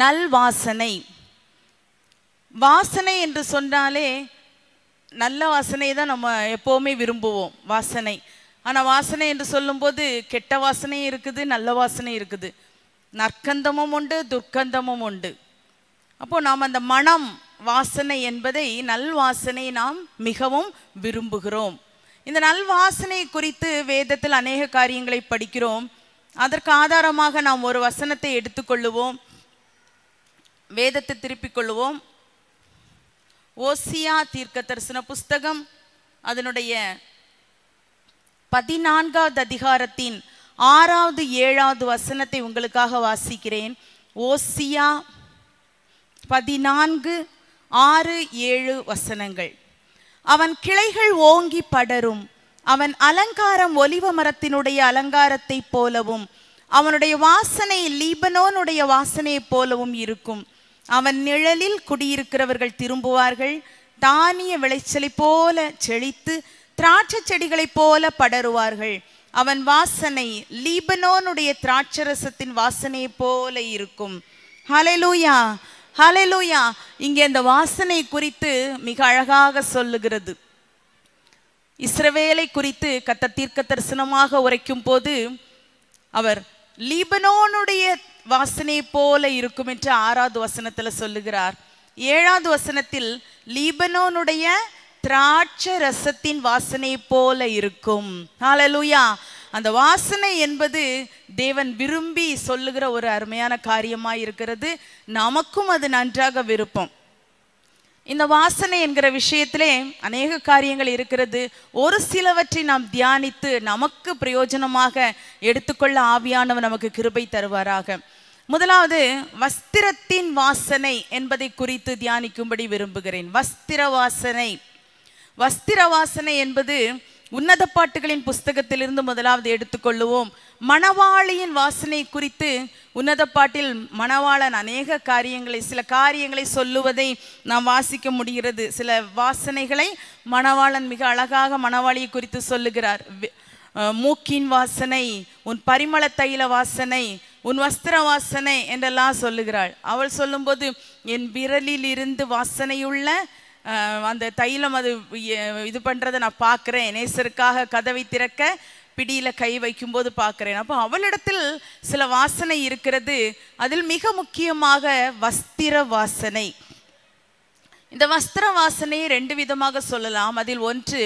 நல் வாசனை வாசனை என்று சொன்னாலே நல்ல வாசனை தான் நம்ம எப்போவுமே விரும்புவோம் வாசனை ஆனால் வாசனை என்று சொல்லும்போது கெட்ட வாசனையும் இருக்குது நல்ல வாசனை இருக்குது நற்கந்தமும் உண்டு துர்க்கந்தமும் உண்டு அப்போது நாம் அந்த மனம் வாசனை என்பதை நல் வாசனை நாம் மிகவும் விரும்புகிறோம் இந்த நல் வாசனை குறித்து வேதத்தில் அநேக காரியங்களை படிக்கிறோம் அதற்கு ஆதாரமாக நாம் ஒரு வசனத்தை எடுத்துக்கொள்ளுவோம் வேதத்தை திருப்பிக் கொள்வோம் ஓசியா தீர்க்க தரிசன புஸ்தகம் அதனுடைய பதினான்காவது அதிகாரத்தின் ஆறாவது ஏழாவது வசனத்தை உங்களுக்காக வாசிக்கிறேன் ஓசியா பதினான்கு ஆறு ஏழு வசனங்கள் அவன் கிளைகள் ஓங்கி படரும் அவன் அலங்காரம் ஒலிவ மரத்தினுடைய அலங்காரத்தைப் போலவும் அவனுடைய வாசனை லீபனோனுடைய வாசனையைப் போலவும் இருக்கும் அவன் நிழலில் குடியிருக்கிறவர்கள் திரும்புவார்கள் தானிய விளைச்சலை போல செழித்து திராட்சை செடிகளைப் போல படருவார்கள் அவன் வாசனை லீபனோனுடைய திராட்சரசத்தின் வாசனையை போல இருக்கும் ஹலலூயா ஹலலூயா இங்கே அந்த வாசனை குறித்து மிக அழகாக சொல்லுகிறது இஸ்ரவேலை குறித்து கத்த தீர்க்க தரிசனமாக உரைக்கும் போது அவர் லீபனோனுடைய வாசனை போல இருக்கும் என்று ஆறாவது வசனத்தில் சொல்லுகிறார் ஏழாவது வசனத்தில் லீபனோனுடைய திராட்ச ரசத்தின் வாசனை போல இருக்கும் ஹாலலூயா அந்த வாசனை என்பது தேவன் விரும்பி சொல்லுகிற ஒரு அருமையான காரியமாக இருக்கிறது நமக்கும் அது நன்றாக விருப்பம் இந்த வாசனை என்கிற விஷயத்திலே அநேக காரியங்கள் இருக்கிறது ஒரு சிலவற்றை நாம் தியானித்து நமக்கு பிரயோஜனமாக எடுத்துக்கொள்ள ஆவியானவர் நமக்கு கிருபை தருவாராக முதலாவது வஸ்திரத்தின் வாசனை என்பதை குறித்து தியானிக்கும்படி விரும்புகிறேன் வஸ்திர வாசனை வஸ்திர வாசனை என்பது உன்னத பாட்டுகளின் புஸ்தகத்திலிருந்து முதலாவது எடுத்துக்கொள்ளுவோம் மணவாளியின் வாசனை குறித்து உன்னத பாட்டில் மணவாளன் அநேக காரியங்களை சில காரியங்களை சொல்லுவதை நாம் வாசிக்க முடிகிறது சில வாசனைகளை மணவாளன் மிக அழகாக மணவாளியை குறித்து சொல்லுகிறார் மூக்கின் வாசனை உன் பரிமள தைல வாசனை உன் வஸ்திர வாசனை என்றெல்லாம் சொல்லுகிறாள் அவள் சொல்லும்போது என் விரலில் இருந்து வாசனையுள்ள அந்த தைலம் அது இது பண்ணுறதை நான் பார்க்குறேன் நேசருக்காக கதவை திறக்க பிடியில் கை வைக்கும்போது பார்க்குறேன் அப்போ அவளிடத்தில் சில வாசனை இருக்கிறது அதில் மிக முக்கியமாக வஸ்திர வாசனை இந்த வஸ்திர வாசனையை ரெண்டு விதமாக சொல்லலாம் அதில் ஒன்று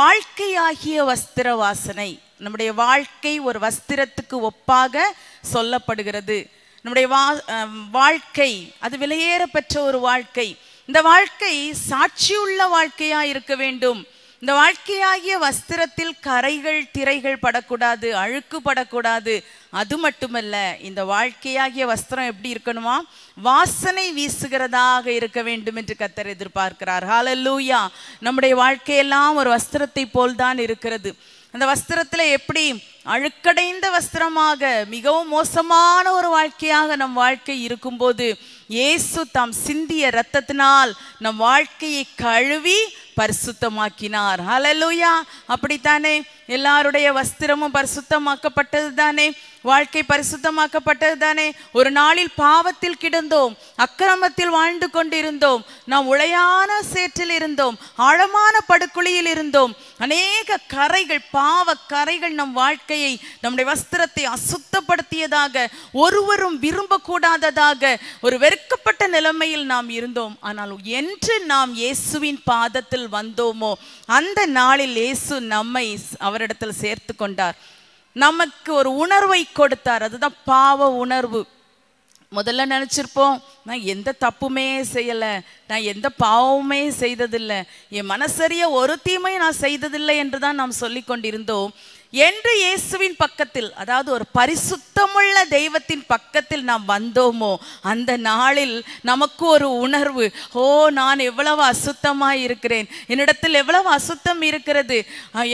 வாழ்க்கையாகிய வஸ்திர வாசனை நம்முடைய வாழ்க்கை ஒரு வஸ்திரத்துக்கு ஒப்பாக சொல்லப்படுகிறது நம்முடைய வா வாழ்க்கை அது விலையேறப்பெற்ற ஒரு வாழ்க்கை இந்த வாழ்க்கை சாட்சியுள்ள வாழ்க்கையா இருக்க வேண்டும் இந்த வாழ்க்கையாகிய வஸ்திரத்தில் கரைகள் திரைகள் படக்கூடாது அழுக்கு படக்கூடாது அது மட்டுமல்ல இந்த வாழ்க்கையாகிய வஸ்திரம் எப்படி இருக்கணுமா வாசனை வீசுகிறதாக இருக்க வேண்டும் என்று கத்தர் எதிர்பார்க்கிறார் ஹாலல்லூயா நம்முடைய வாழ்க்கையெல்லாம் ஒரு வஸ்திரத்தை போல் தான் இருக்கிறது அந்த வஸ்திரத்தில் எப்படி அழுக்கடைந்த வஸ்திரமாக மிகவும் மோசமான ஒரு வாழ்க்கையாக நம் வாழ்க்கை இருக்கும்போது இயேசு தாம் சிந்திய ரத்தத்தினால் நம் வாழ்க்கையை கழுவி பரிசுத்தமாக்கினார் ஹலலூயா அப்படித்தானே எல்லாருடைய வஸ்திரமும் பரிசுத்தமாக்கப்பட்டது தானே வாழ்க்கை பரிசுத்தமாக்கப்பட்டது தானே ஒரு நாளில் பாவத்தில் கிடந்தோம் அக்கிரமத்தில் வாழ்ந்து கொண்டிருந்தோம் நாம் உளையான சேற்றில் இருந்தோம் ஆழமான படுக்குழியில் இருந்தோம் அநேக கரைகள் பாவ கரைகள் நம் வாழ்க்கையை நம்முடைய வஸ்திரத்தை அசுத்தப்படுத்தியதாக ஒருவரும் விரும்பக்கூடாததாக ஒரு வெறுக்கப்பட்ட நிலைமையில் நாம் இருந்தோம் ஆனால் என்று நாம் இயேசுவின் பாதத்தில் வந்தோமோ அந்த நாளில் இயேசு நம்மை அவர் அவரிடத்தில் சேர்த்து கொண்டார் நமக்கு ஒரு உணர்வை கொடுத்தார் அதுதான் பாவ உணர்வு முதல்ல நினச்சிருப்போம் நான் எந்த தப்புமே செய்யலை நான் எந்த பாவமே செய்ததில்லை என் மனசரிய ஒரு தீமையும் நான் செய்ததில்லை என்று தான் நாம் சொல்லி கொண்டிருந்தோம் என்று இயேசுவின் பக்கத்தில் அதாவது ஒரு பரிசுத்தமுள்ள தெய்வத்தின் பக்கத்தில் நாம் வந்தோமோ அந்த நாளில் நமக்கு ஒரு உணர்வு ஓ நான் எவ்வளவு அசுத்தமாக இருக்கிறேன் என்னிடத்தில் எவ்வளவு அசுத்தம் இருக்கிறது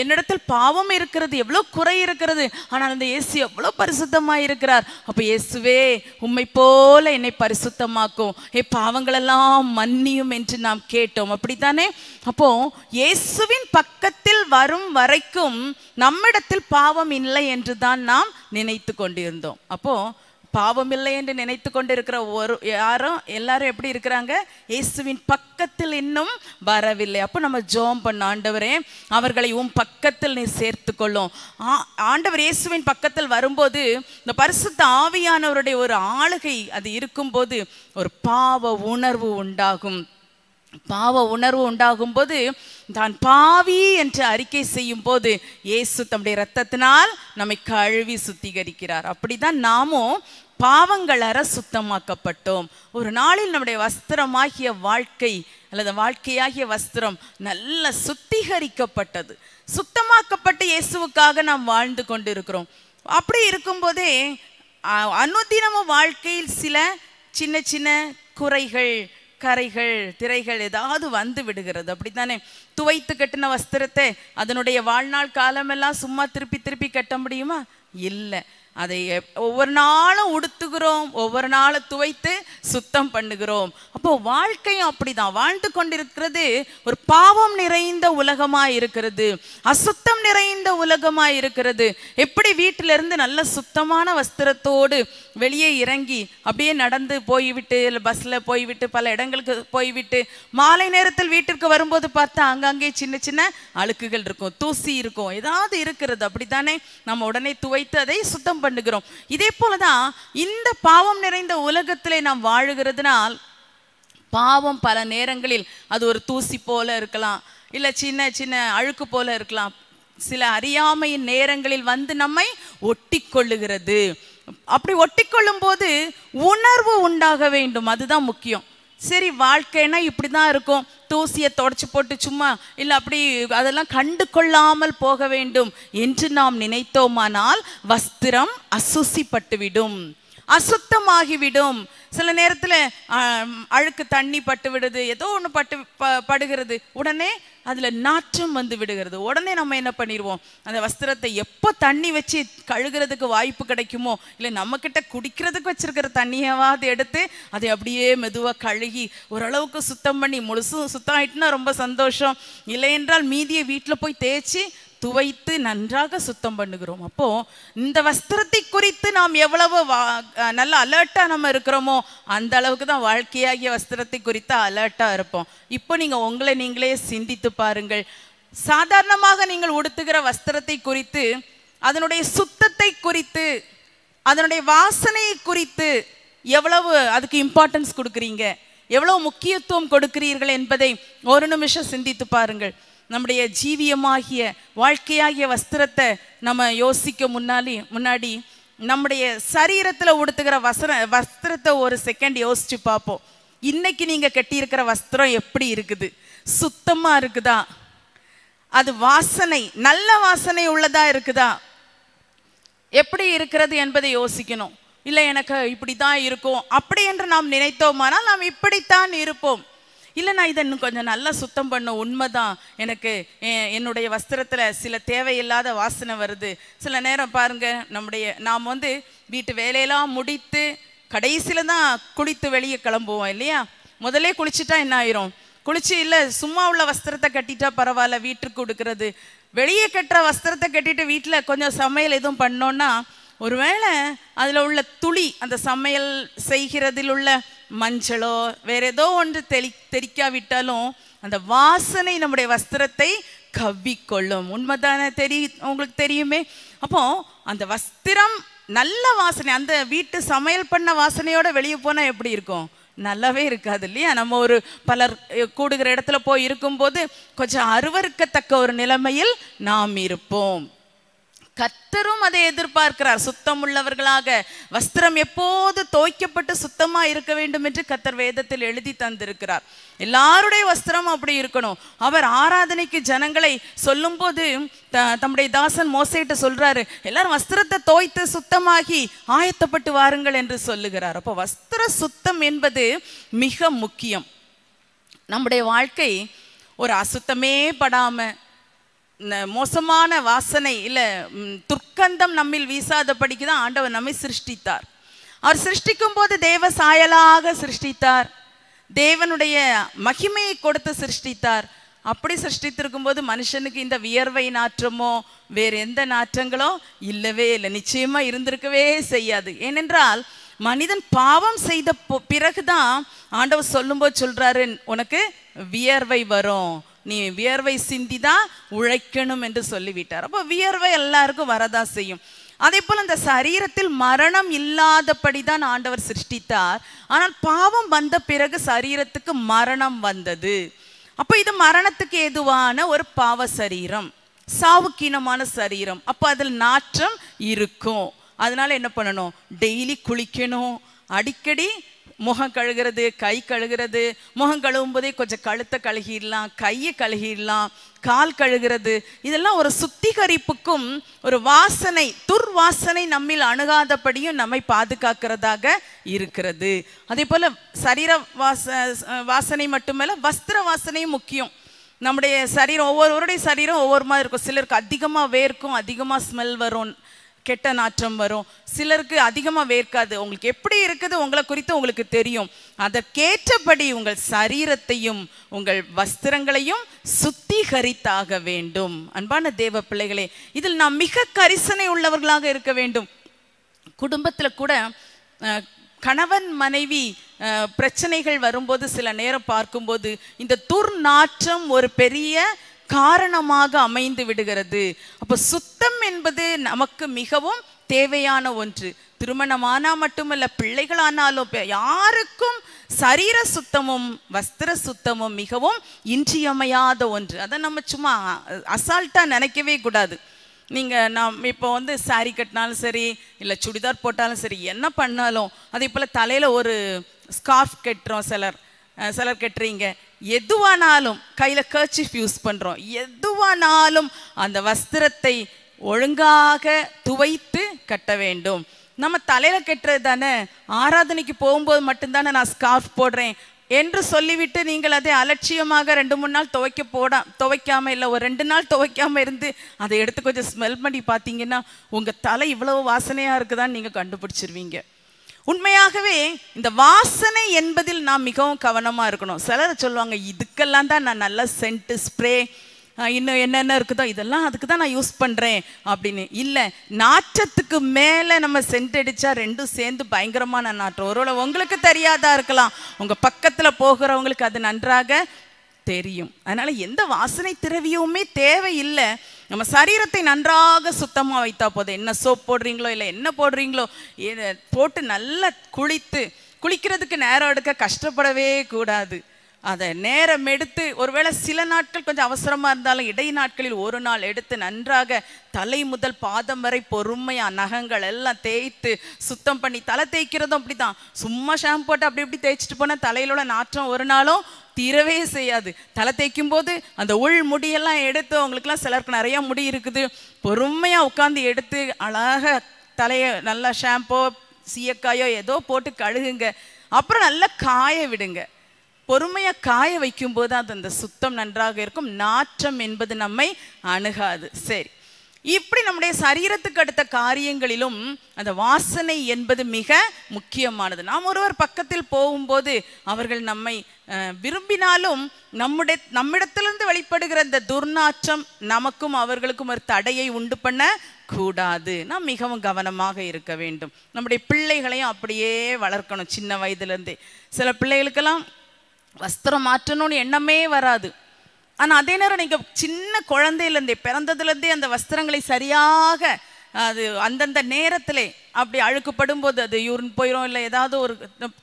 என்னிடத்தில் பாவம் இருக்கிறது எவ்வளோ குறை இருக்கிறது ஆனால் அந்த இயேசு எவ்வளோ பரிசுத்தமாக இருக்கிறார் அப்போ இயேசுவே உண்மை போல என்னை பரிசுத்தமாக்கும் ஏ பாவங்களெல்லாம் மன்னியும் என்று நாம் கேட்டோம் அப்படித்தானே அப்போ இயேசுவின் பக்கத்தில் வரும் வரைக்கும் நம்மிட காரியத்தில் பாவம் இல்லை என்று தான் நாம் நினைத்து கொண்டிருந்தோம் அப்போ பாவம் இல்லை என்று நினைத்து கொண்டு இருக்கிற ஒரு யாரும் எல்லாரும் எப்படி இருக்கிறாங்க இயேசுவின் பக்கத்தில் இன்னும் வரவில்லை அப்போ நம்ம ஜோம் பண்ண ஆண்டவரே அவர்களை உன் பக்கத்தில் நீ சேர்த்து கொள்ளும் ஆண்டவர் இயேசுவின் பக்கத்தில் வரும்போது இந்த பரிசுத்த ஆவியானவருடைய ஒரு ஆளுகை அது இருக்கும்போது ஒரு பாவ உணர்வு உண்டாகும் பாவ உணர்வு உண்டாகும் போது தான் பாவி என்று அறிக்கை செய்யும் போது இயேசு தம்முடைய ரத்தத்தினால் நம்மை கழுவி சுத்திகரிக்கிறார் அப்படிதான் நாமும் பாவங்கள் அற சுத்தமாக்கப்பட்டோம் ஒரு நாளில் நம்முடைய வஸ்திரமாகிய வாழ்க்கை அல்லது வாழ்க்கையாகிய வஸ்திரம் நல்ல சுத்திகரிக்கப்பட்டது சுத்தமாக்கப்பட்ட இயேசுவுக்காக நாம் வாழ்ந்து கொண்டு இருக்கிறோம் அப்படி இருக்கும்போதே அனுதினமும் வாழ்க்கையில் சில சின்ன சின்ன குறைகள் கரைகள் திரைகள் ஏதாவது வந்து விடுகிறது அப்படித்தானே துவைத்து கட்டின வஸ்திரத்தை அதனுடைய வாழ்நாள் காலமெல்லாம் சும்மா திருப்பி திருப்பி கட்ட முடியுமா இல்லை அதை ஒவ்வொரு நாளும் உடுத்துகிறோம் ஒவ்வொரு நாளும் துவைத்து சுத்தம் பண்ணுகிறோம் அப்போ வாழ்க்கையும் அப்படிதான் வாழ்ந்து கொண்டிருக்கிறது ஒரு பாவம் நிறைந்த உலகமாக இருக்கிறது அசுத்தம் நிறைந்த உலகமாக இருக்கிறது எப்படி வீட்டிலிருந்து நல்ல சுத்தமான வஸ்திரத்தோடு வெளியே இறங்கி அப்படியே நடந்து போய்விட்டு இல்லை பஸ்ஸில் போய்விட்டு பல இடங்களுக்கு போய்விட்டு மாலை நேரத்தில் வீட்டிற்கு வரும்போது பார்த்தா அங்கங்கே சின்ன சின்ன அழுக்குகள் இருக்கும் தூசி இருக்கும் ஏதாவது இருக்கிறது அப்படித்தானே நம்ம உடனே துவைத்து அதை சுத்தம் பண்ணுகிறோம் இதே போலதான் இந்த பாவம் நிறைந்த உலகத்திலே நாம் வாழுகிறதுனால் பாவம் பல நேரங்களில் அது ஒரு தூசி போல இருக்கலாம் இல்ல சின்ன சின்ன அழுக்கு போல இருக்கலாம் சில அறியாமையின் நேரங்களில் வந்து நம்மை ஒட்டி கொள்ளுகிறது அப்படி ஒட்டி கொள்ளும் போது உணர்வு உண்டாக வேண்டும் அதுதான் முக்கியம் சரி வாழ்க்கைனா இப்படி தான் இருக்கும் தூசியை தொடச்சி போட்டு சும்மா இல்லை அப்படி அதெல்லாம் கண்டு கொள்ளாமல் போக வேண்டும் என்று நாம் நினைத்தோமானால் வஸ்திரம் அசுசிப்பட்டுவிடும் அசுத்தமாகிவிடும் சில நேரத்தில் அழுக்கு தண்ணி பட்டு விடுது ஏதோ ஒன்று பட்டு ப படுகிறது உடனே அதில் நாற்றம் வந்து விடுகிறது உடனே நம்ம என்ன பண்ணிடுவோம் அந்த வஸ்திரத்தை எப்போ தண்ணி வச்சு கழுகிறதுக்கு வாய்ப்பு கிடைக்குமோ இல்லை நம்மக்கிட்ட குடிக்கிறதுக்கு வச்சுருக்கிற தண்ணியாவது எடுத்து அதை அப்படியே மெதுவாக கழுகி ஓரளவுக்கு சுத்தம் பண்ணி முழுசும் சுத்தம் ஆயிட்டுனா ரொம்ப சந்தோஷம் இல்லை என்றால் மீதியை வீட்டில் போய் தேய்ச்சி துவைத்து நன்றாக சுத்தம் பண்ணுகிறோம் அப்போ இந்த வஸ்திரத்தை குறித்து நாம் எவ்வளவு நல்ல அலர்ட்டா நம்ம இருக்கிறோமோ அந்த அளவுக்கு தான் வாழ்க்கையாகிய வஸ்திரத்தை குறித்து அலர்ட்டா இருப்போம் இப்போ நீங்க உங்களை நீங்களே சிந்தித்து பாருங்கள் சாதாரணமாக நீங்கள் உடுத்துகிற வஸ்திரத்தை குறித்து அதனுடைய சுத்தத்தை குறித்து அதனுடைய வாசனையை குறித்து எவ்வளவு அதுக்கு இம்பார்ட்டன்ஸ் கொடுக்குறீங்க எவ்வளவு முக்கியத்துவம் கொடுக்கிறீர்கள் என்பதை ஒரு நிமிஷம் சிந்தித்து பாருங்கள் நம்முடைய ஜீவியமாகிய வாழ்க்கையாகிய வஸ்திரத்தை நம்ம யோசிக்க முன்னாடி முன்னாடி நம்முடைய சரீரத்தில் உடுத்துக்கிற வசன வஸ்திரத்தை ஒரு செகண்ட் யோசிச்சு பார்ப்போம் இன்னைக்கு நீங்கள் கட்டியிருக்கிற வஸ்திரம் எப்படி இருக்குது சுத்தமாக இருக்குதா அது வாசனை நல்ல வாசனை உள்ளதா இருக்குதா எப்படி இருக்கிறது என்பதை யோசிக்கணும் இல்லை எனக்கு இப்படி தான் இருக்கும் அப்படி என்று நாம் நினைத்தோமானால் நாம் இப்படித்தான் இருப்போம் இல்லை நான் இதை இன்னும் கொஞ்சம் நல்லா சுத்தம் பண்ண உண்மைதான் எனக்கு என்னுடைய வஸ்திரத்தில் சில தேவையில்லாத வாசனை வருது சில நேரம் பாருங்கள் நம்முடைய நாம் வந்து வீட்டு வேலையெல்லாம் முடித்து கடைசியில் தான் குளித்து வெளியே கிளம்புவோம் இல்லையா முதலே குளிச்சுட்டா என்ன ஆயிரும் குளிச்சு இல்லை சும்மா உள்ள வஸ்திரத்தை கட்டிட்டா பரவாயில்ல வீட்டுக்கு கொடுக்கறது வெளியே கட்டுற வஸ்திரத்தை கட்டிட்டு வீட்டில் கொஞ்சம் சமையல் எதுவும் பண்ணோன்னா ஒருவேளை அதில் உள்ள துளி அந்த சமையல் செய்கிறதில் உள்ள மஞ்சளோ வேற ஏதோ ஒன்று தெளி தெரிக்காவிட்டாலும் அந்த வாசனை நம்முடைய வஸ்திரத்தை கவ்விக்கொள்ளும் உண்மைதானே தெரி உங்களுக்கு தெரியுமே அப்போ அந்த வஸ்திரம் நல்ல வாசனை அந்த வீட்டு சமையல் பண்ண வாசனையோட வெளியே போனால் எப்படி இருக்கும் நல்லாவே இருக்காது இல்லையா நம்ம ஒரு பலர் கூடுகிற இடத்துல போய் இருக்கும்போது கொஞ்சம் அருவறுக்கத்தக்க ஒரு நிலைமையில் நாம் இருப்போம் கத்தரும் அதை எதிர்பார்க்கிறார் சுத்தம் உள்ளவர்களாக வஸ்திரம் எப்போது துவைக்கப்பட்டு சுத்தமா இருக்க வேண்டும் என்று கத்தர் வேதத்தில் எழுதி தந்திருக்கிறார் எல்லாருடைய வஸ்திரம் அப்படி இருக்கணும் அவர் ஆராதனைக்கு ஜனங்களை சொல்லும் போது தம்முடைய தாசன் மோசைட்டு சொல்றாரு எல்லாரும் வஸ்திரத்தை தோய்த்து சுத்தமாகி ஆயத்தப்பட்டு வாருங்கள் என்று சொல்லுகிறார் அப்போ வஸ்திர சுத்தம் என்பது மிக முக்கியம் நம்முடைய வாழ்க்கை ஒரு அசுத்தமே படாமல் மோசமான வாசனை இல்லை துர்க்கந்தம் நம்மில் வீசாதபடிக்கு தான் ஆண்டவர் நம்மை சிருஷ்டித்தார் அவர் சிருஷ்டிக்கும் போது தேவ சாயலாக சிருஷ்டித்தார் தேவனுடைய மகிமையை கொடுத்து சிருஷ்டித்தார் அப்படி சிருஷ்டித்திருக்கும் போது மனுஷனுக்கு இந்த வியர்வை நாற்றமோ வேறு எந்த நாற்றங்களோ இல்லவே இல்லை நிச்சயமா இருந்திருக்கவே செய்யாது ஏனென்றால் மனிதன் பாவம் செய்த பிறகுதான் ஆண்டவர் சொல்லும்போது சொல்றாரு உனக்கு வியர்வை வரும் நீ வியர்வை சிந்தி தான் உழைக்கணும் என்று சொல்லிவிட்டார் அப்போ வியர்வை எல்லாருக்கும் வரதா செய்யும் அதே போல் அந்த சரீரத்தில் மரணம் இல்லாதபடி தான் ஆண்டவர் சிருஷ்டித்தார் ஆனால் பாவம் வந்த பிறகு சரீரத்துக்கு மரணம் வந்தது அப்போ இது மரணத்துக்கு ஏதுவான ஒரு பாவ சரீரம் சாவுக்கீனமான சரீரம் அப்போ அதில் நாற்றம் இருக்கும் அதனால என்ன பண்ணணும் டெய்லி குளிக்கணும் அடிக்கடி முகம் கழுகிறது கை கழுகிறது முகம் கழுவும் போதே கொஞ்சம் கழுத்தை கழுகிடலாம் கையை கழுகிடலாம் கால் கழுகிறது இதெல்லாம் ஒரு சுத்திகரிப்புக்கும் ஒரு வாசனை துர்வாசனை நம்மில் அணுகாதபடியும் நம்மை பாதுகாக்கிறதாக இருக்கிறது அதே போல் சரீர வாச வாசனை மட்டுமல்ல வஸ்திர வாசனையும் முக்கியம் நம்முடைய சரீரம் ஒவ்வொருவருடைய சரீரம் ஒவ்வொரு மாதிரி இருக்கும் சிலருக்கு அதிகமாக வேர்க்கும் அதிகமாக ஸ்மெல் வரும் கெட்ட நாற்றம் வரும் சிலருக்கு அதிகமாக வேர்க்காது உங்களுக்கு எப்படி இருக்குது உங்களை குறித்து உங்களுக்கு தெரியும் அதற்கேற்றபடி உங்கள் சரீரத்தையும் உங்கள் வஸ்திரங்களையும் சுத்திகரித்தாக வேண்டும் அன்பான தேவ பிள்ளைகளே இதில் நாம் மிக கரிசனை உள்ளவர்களாக இருக்க வேண்டும் குடும்பத்தில் கூட கணவன் மனைவி பிரச்சனைகள் வரும்போது சில நேரம் பார்க்கும்போது இந்த துர்நாற்றம் ஒரு பெரிய காரணமாக அமைந்து விடுகிறது அப்போ சுத்தம் என்பது நமக்கு மிகவும் தேவையான ஒன்று திருமணமானா மட்டுமல்ல பிள்ளைகளானாலும் யாருக்கும் சரீர சுத்தமும் வஸ்திர சுத்தமும் மிகவும் இன்றியமையாத ஒன்று அதை நம்ம சும்மா அசால்ட்டாக நினைக்கவே கூடாது நீங்கள் நம் இப்போ வந்து சாரி கட்டினாலும் சரி இல்லை சுடிதார் போட்டாலும் சரி என்ன பண்ணாலும் அதே போல் தலையில் ஒரு ஸ்கார்ஃப் கட்டுறோம் சிலர் சிலர் கட்டுறீங்க எதுவானாலும் கையில் கர்ச்சிஃப் யூஸ் பண்ணுறோம் எதுவானாலும் அந்த வஸ்திரத்தை ஒழுங்காக துவைத்து கட்ட வேண்டும் நம்ம தலையில் கட்டுறது தானே ஆராதனைக்கு போகும்போது மட்டும்தானே நான் ஸ்கார்ஃப் போடுறேன் என்று சொல்லிவிட்டு நீங்கள் அதை அலட்சியமாக ரெண்டு மூணு நாள் துவைக்க போடா துவைக்காம இல்லை ஒரு ரெண்டு நாள் துவைக்காம இருந்து அதை எடுத்து கொஞ்சம் ஸ்மெல் பண்ணி பார்த்தீங்கன்னா உங்கள் தலை இவ்வளவு வாசனையாக இருக்குதான்னு நீங்கள் கண்டுபிடிச்சிருவீங்க உண்மையாகவே இந்த வாசனை என்பதில் நாம் மிகவும் கவனமாக இருக்கணும் சிலர் சொல்லுவாங்க இதுக்கெல்லாம் தான் நான் நல்லா சென்ட்டு ஸ்ப்ரே இன்னும் என்னென்ன இருக்குதோ இதெல்லாம் அதுக்கு தான் நான் யூஸ் பண்ணுறேன் அப்படின்னு இல்லை நாற்றத்துக்கு மேலே நம்ம சென்ட் அடித்தா ரெண்டும் சேர்ந்து பயங்கரமான நாற்றம் ஒருவேளை உங்களுக்கு தெரியாதா இருக்கலாம் உங்கள் பக்கத்தில் போகிறவங்களுக்கு அது நன்றாக தெரியும் அதனால் எந்த வாசனை திரவியவுமே தேவையில்லை நம்ம சரீரத்தை நன்றாக சுத்தமாக வைத்தா போதும் என்ன சோப் போடுறீங்களோ இல்லை என்ன போடுறீங்களோ போட்டு நல்லா குளித்து குளிக்கிறதுக்கு நேரம் எடுக்க கஷ்டப்படவே கூடாது அதை நேரம் எடுத்து ஒருவேளை சில நாட்கள் கொஞ்சம் அவசரமாக இருந்தாலும் இடை நாட்களில் ஒரு நாள் எடுத்து நன்றாக தலை முதல் பாதம் வரை பொறுமையாக நகங்கள் எல்லாம் தேய்த்து சுத்தம் பண்ணி தலை தேய்க்கிறதும் அப்படி தான் சும்மா ஷாம்பு போட்டு அப்படி இப்படி தேய்ச்சிட்டு போனால் தலையிலோட நாற்றம் ஒரு நாளும் தீரவே செய்யாது தலை தேய்க்கும் போது அந்த உள் முடியெல்லாம் எடுத்து அவங்களுக்குலாம் சிலருக்கு நிறையா முடி இருக்குது பொறுமையாக உட்காந்து எடுத்து அழகாக தலையை நல்லா ஷாம்போ சீயக்காயோ ஏதோ போட்டு கழுகுங்க அப்புறம் நல்லா காய விடுங்க பொறுமையாக காய வைக்கும் போது அது அந்த சுத்தம் நன்றாக இருக்கும் நாற்றம் என்பது நம்மை அணுகாது சரி இப்படி நம்முடைய சரீரத்துக்கு அடுத்த காரியங்களிலும் அந்த வாசனை என்பது மிக முக்கியமானது நாம் ஒருவர் பக்கத்தில் போகும்போது அவர்கள் நம்மை விரும்பினாலும் நம்முடைய நம்மிடத்திலிருந்து வெளிப்படுகிற இந்த துர்நாற்றம் நமக்கும் அவர்களுக்கும் ஒரு தடையை உண்டு பண்ண கூடாது நாம் மிகவும் கவனமாக இருக்க வேண்டும் நம்முடைய பிள்ளைகளையும் அப்படியே வளர்க்கணும் சின்ன வயதுலேருந்தே சில பிள்ளைகளுக்கெல்லாம் வஸ்திரம் மாற்றணும்னு எண்ணமே வராது ஆனால் அதே நேரம் நீங்கள் சின்ன குழந்தையிலேருந்தே பிறந்ததுலேருந்தே அந்த வஸ்திரங்களை சரியாக அது அந்தந்த நேரத்தில் அப்படி அழுக்குப்படும் போது அது யூரின் போயிடும் இல்லை ஏதாவது ஒரு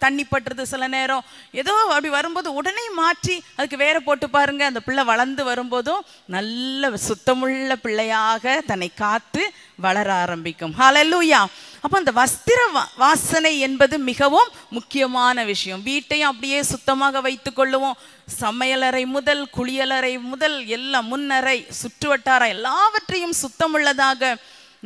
தண்ணி பட்டுறது சில நேரம் ஏதோ அப்படி வரும்போது உடனே மாற்றி அதுக்கு வேற போட்டு பாருங்க அந்த பிள்ளை வளர்ந்து வரும்போதும் நல்ல சுத்தமுள்ள பிள்ளையாக தன்னை காத்து வளர ஆரம்பிக்கும் ஹலல்லூயா அப்போ அந்த வஸ்திர வாசனை என்பது மிகவும் முக்கியமான விஷயம் வீட்டையும் அப்படியே சுத்தமாக வைத்து கொள்ளுவோம் சமையலறை முதல் குளியலறை முதல் எல்லாம் முன்னறை சுற்றுவட்டாரம் எல்லாவற்றையும் சுத்தமுள்ளதாக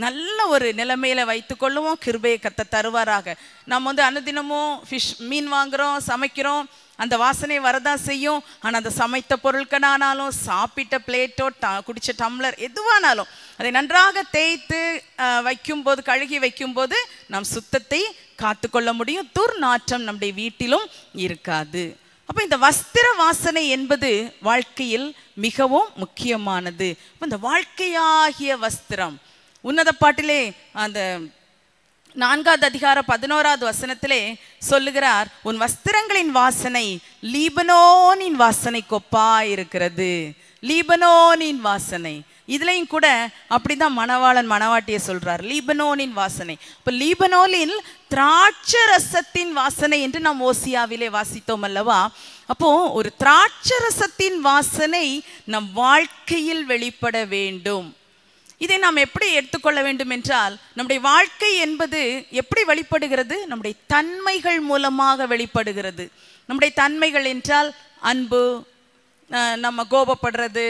நல்ல ஒரு நிலைமையில கொள்ளுவோம் கிருபையை கத்த தருவாராக நம்ம வந்து அனுதினமும் ஃபிஷ் மீன் வாங்குகிறோம் சமைக்கிறோம் அந்த வாசனை வரதான் செய்யும் ஆனால் அந்த சமைத்த பொருட்கள் ஆனாலும் சாப்பிட்ட பிளேட்டோ ட குடித்த டம்ளர் எதுவானாலும் அதை நன்றாக தேய்த்து வைக்கும்போது கழுகி வைக்கும்போது நம் சுத்தத்தை காத்துக்கொள்ள முடியும் துர்நாற்றம் நம்முடைய வீட்டிலும் இருக்காது அப்போ இந்த வஸ்திர வாசனை என்பது வாழ்க்கையில் மிகவும் முக்கியமானது இந்த வாழ்க்கையாகிய வஸ்திரம் உன்னத பாட்டிலே அந்த நான்காவது அதிகார பதினோராவது வசனத்திலே சொல்லுகிறார் உன் வஸ்திரங்களின் வாசனை லீபனோனின் வாசனை கொப்பா இருக்கிறது லீபனோனின் வாசனை இதுலையும் கூட அப்படிதான் மணவாளன் மணவாட்டியை சொல்றார் லீபனோனின் வாசனை இப்போ லீபனோனில் திராட்ச ரசத்தின் வாசனை என்று நாம் ஓசியாவிலே வாசித்தோம் அல்லவா அப்போ ஒரு திராட்ச ரசத்தின் வாசனை நம் வாழ்க்கையில் வெளிப்பட வேண்டும் இதை நாம் எப்படி எடுத்துக்கொள்ள வேண்டும் என்றால் நம்முடைய வாழ்க்கை என்பது எப்படி வெளிப்படுகிறது நம்முடைய தன்மைகள் மூலமாக வெளிப்படுகிறது நம்முடைய தன்மைகள் என்றால் அன்பு நம்ம கோபப்படுறது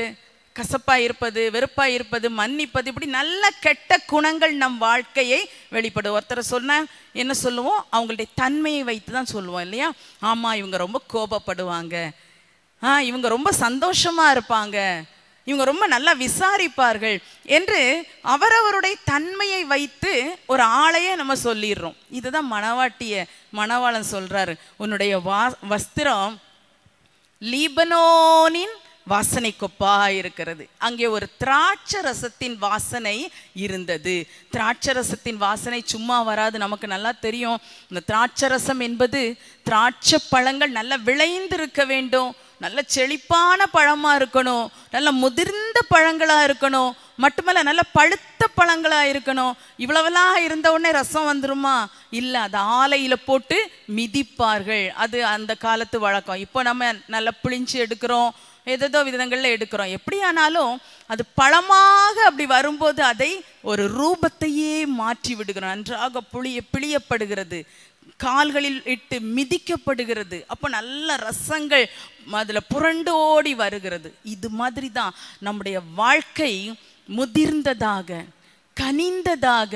கசப்பாக இருப்பது வெறுப்பாக இருப்பது மன்னிப்பது இப்படி நல்ல கெட்ட குணங்கள் நம் வாழ்க்கையை வெளிப்படும் ஒருத்தர் சொன்னால் என்ன சொல்லுவோம் அவங்களுடைய தன்மையை வைத்து தான் சொல்லுவோம் இல்லையா ஆமாம் இவங்க ரொம்ப கோபப்படுவாங்க ஆ இவங்க ரொம்ப சந்தோஷமாக இருப்பாங்க இவங்க ரொம்ப நல்லா விசாரிப்பார்கள் என்று அவரவருடைய தன்மையை வைத்து ஒரு ஆளையே நம்ம சொல்லிடுறோம் இதுதான் மணவாட்டிய மணவாளன் சொல்றாரு உன்னுடைய வா வஸ்திரம் லீபனோனின் வாசனை கொப்பா இருக்கிறது அங்கே ஒரு திராட்சரசத்தின் ரசத்தின் வாசனை இருந்தது திராட்சரசத்தின் ரசத்தின் வாசனை சும்மா வராது நமக்கு நல்லா தெரியும் இந்த திராட்சரசம் என்பது திராட்சை பழங்கள் நல்லா விளைந்திருக்க வேண்டும் நல்ல செழிப்பான பழமாக இருக்கணும் நல்ல முதிர்ந்த பழங்களாக இருக்கணும் மட்டுமல்ல நல்ல பழுத்த பழங்களாக இருக்கணும் இவ்வளவெல்லாம் இருந்த உடனே ரசம் வந்துருமா இல்லை அது ஆலையில் போட்டு மிதிப்பார்கள் அது அந்த காலத்து வழக்கம் இப்போ நம்ம நல்லா பிழிஞ்சு எடுக்கிறோம் ஏதேதோ விதங்களில் எடுக்கிறோம் எப்படியானாலும் அது பழமாக அப்படி வரும்போது அதை ஒரு ரூபத்தையே மாற்றி விடுகிறோம் நன்றாக புளிய பிழியப்படுகிறது கால்களில் இட்டு மிதிக்கப்படுகிறது அப்போ நல்ல ரசங்கள் அதில் புரண்டு ஓடி வருகிறது இது மாதிரி தான் நம்முடைய வாழ்க்கை முதிர்ந்ததாக கனிந்ததாக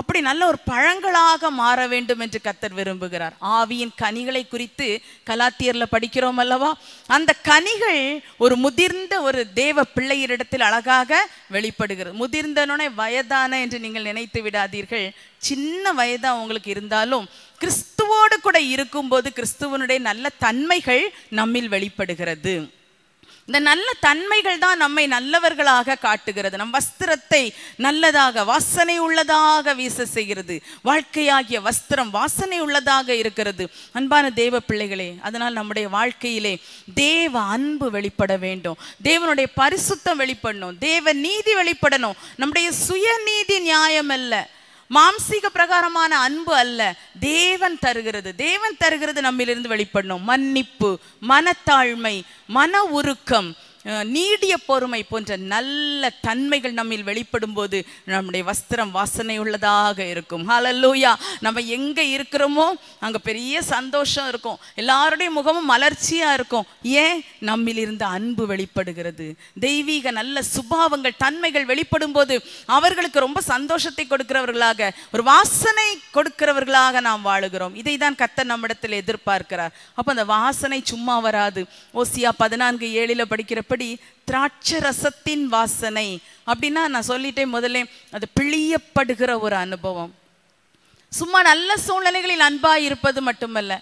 அப்படி நல்ல ஒரு பழங்களாக மாற வேண்டும் என்று கத்தர் விரும்புகிறார் ஆவியின் கனிகளை குறித்து கலாத்தியர்ல படிக்கிறோம் அல்லவா அந்த கனிகள் ஒரு முதிர்ந்த ஒரு தேவ பிள்ளையரிடத்தில் அழகாக வெளிப்படுகிறது முதிர்ந்தனுடைய வயதான என்று நீங்கள் நினைத்து விடாதீர்கள் சின்ன வயதா உங்களுக்கு இருந்தாலும் கிறிஸ்துவோடு கூட இருக்கும்போது கிறிஸ்துவனுடைய நல்ல தன்மைகள் நம்மில் வெளிப்படுகிறது இந்த நல்ல தன்மைகள் தான் நம்மை நல்லவர்களாக காட்டுகிறது நம் வஸ்திரத்தை நல்லதாக வாசனை உள்ளதாக வீச செய்கிறது வாழ்க்கையாகிய வஸ்திரம் வாசனை உள்ளதாக இருக்கிறது அன்பான தேவ பிள்ளைகளே அதனால் நம்முடைய வாழ்க்கையிலே தேவ அன்பு வெளிப்பட வேண்டும் தேவனுடைய பரிசுத்தம் வெளிப்படணும் தேவ நீதி வெளிப்படணும் நம்முடைய சுயநீதி நியாயம் அல்ல மாம்சீக பிரகாரமான அன்பு அல்ல தேவன் தருகிறது தேவன் தருகிறது நம்மிலிருந்து வெளிப்படணும் மன்னிப்பு மனத்தாழ்மை மன உருக்கம் நீடிய பொறுமை போன்ற நல்ல தன்மைகள் நம்மில் வெளிப்படும் போது நம்முடைய வஸ்திரம் வாசனை உள்ளதாக இருக்கும் ஹலல்லூயா நம்ம எங்கே இருக்கிறோமோ அங்கே பெரிய சந்தோஷம் இருக்கும் எல்லாருடைய முகமும் மலர்ச்சியாக இருக்கும் ஏன் நம்மில் இருந்து அன்பு வெளிப்படுகிறது தெய்வீக நல்ல சுபாவங்கள் தன்மைகள் வெளிப்படும் போது அவர்களுக்கு ரொம்ப சந்தோஷத்தை கொடுக்கிறவர்களாக ஒரு வாசனை கொடுக்கிறவர்களாக நாம் வாழுகிறோம் இதை தான் கத்த நம்மிடத்தில் எதிர்பார்க்கிறார் அப்போ அந்த வாசனை சும்மா வராது ஓசியா பதினான்கு ஏழில் படிக்கிற எப்படி திராட்சரசத்தின் ரசத்தின் வாசனை அப்படின்னா நான் சொல்லிட்டேன் முதல்ல அது பிழியப்படுகிற ஒரு அனுபவம் சும்மா நல்ல சூழ்நிலைகளில் அன்பா இருப்பது மட்டுமல்ல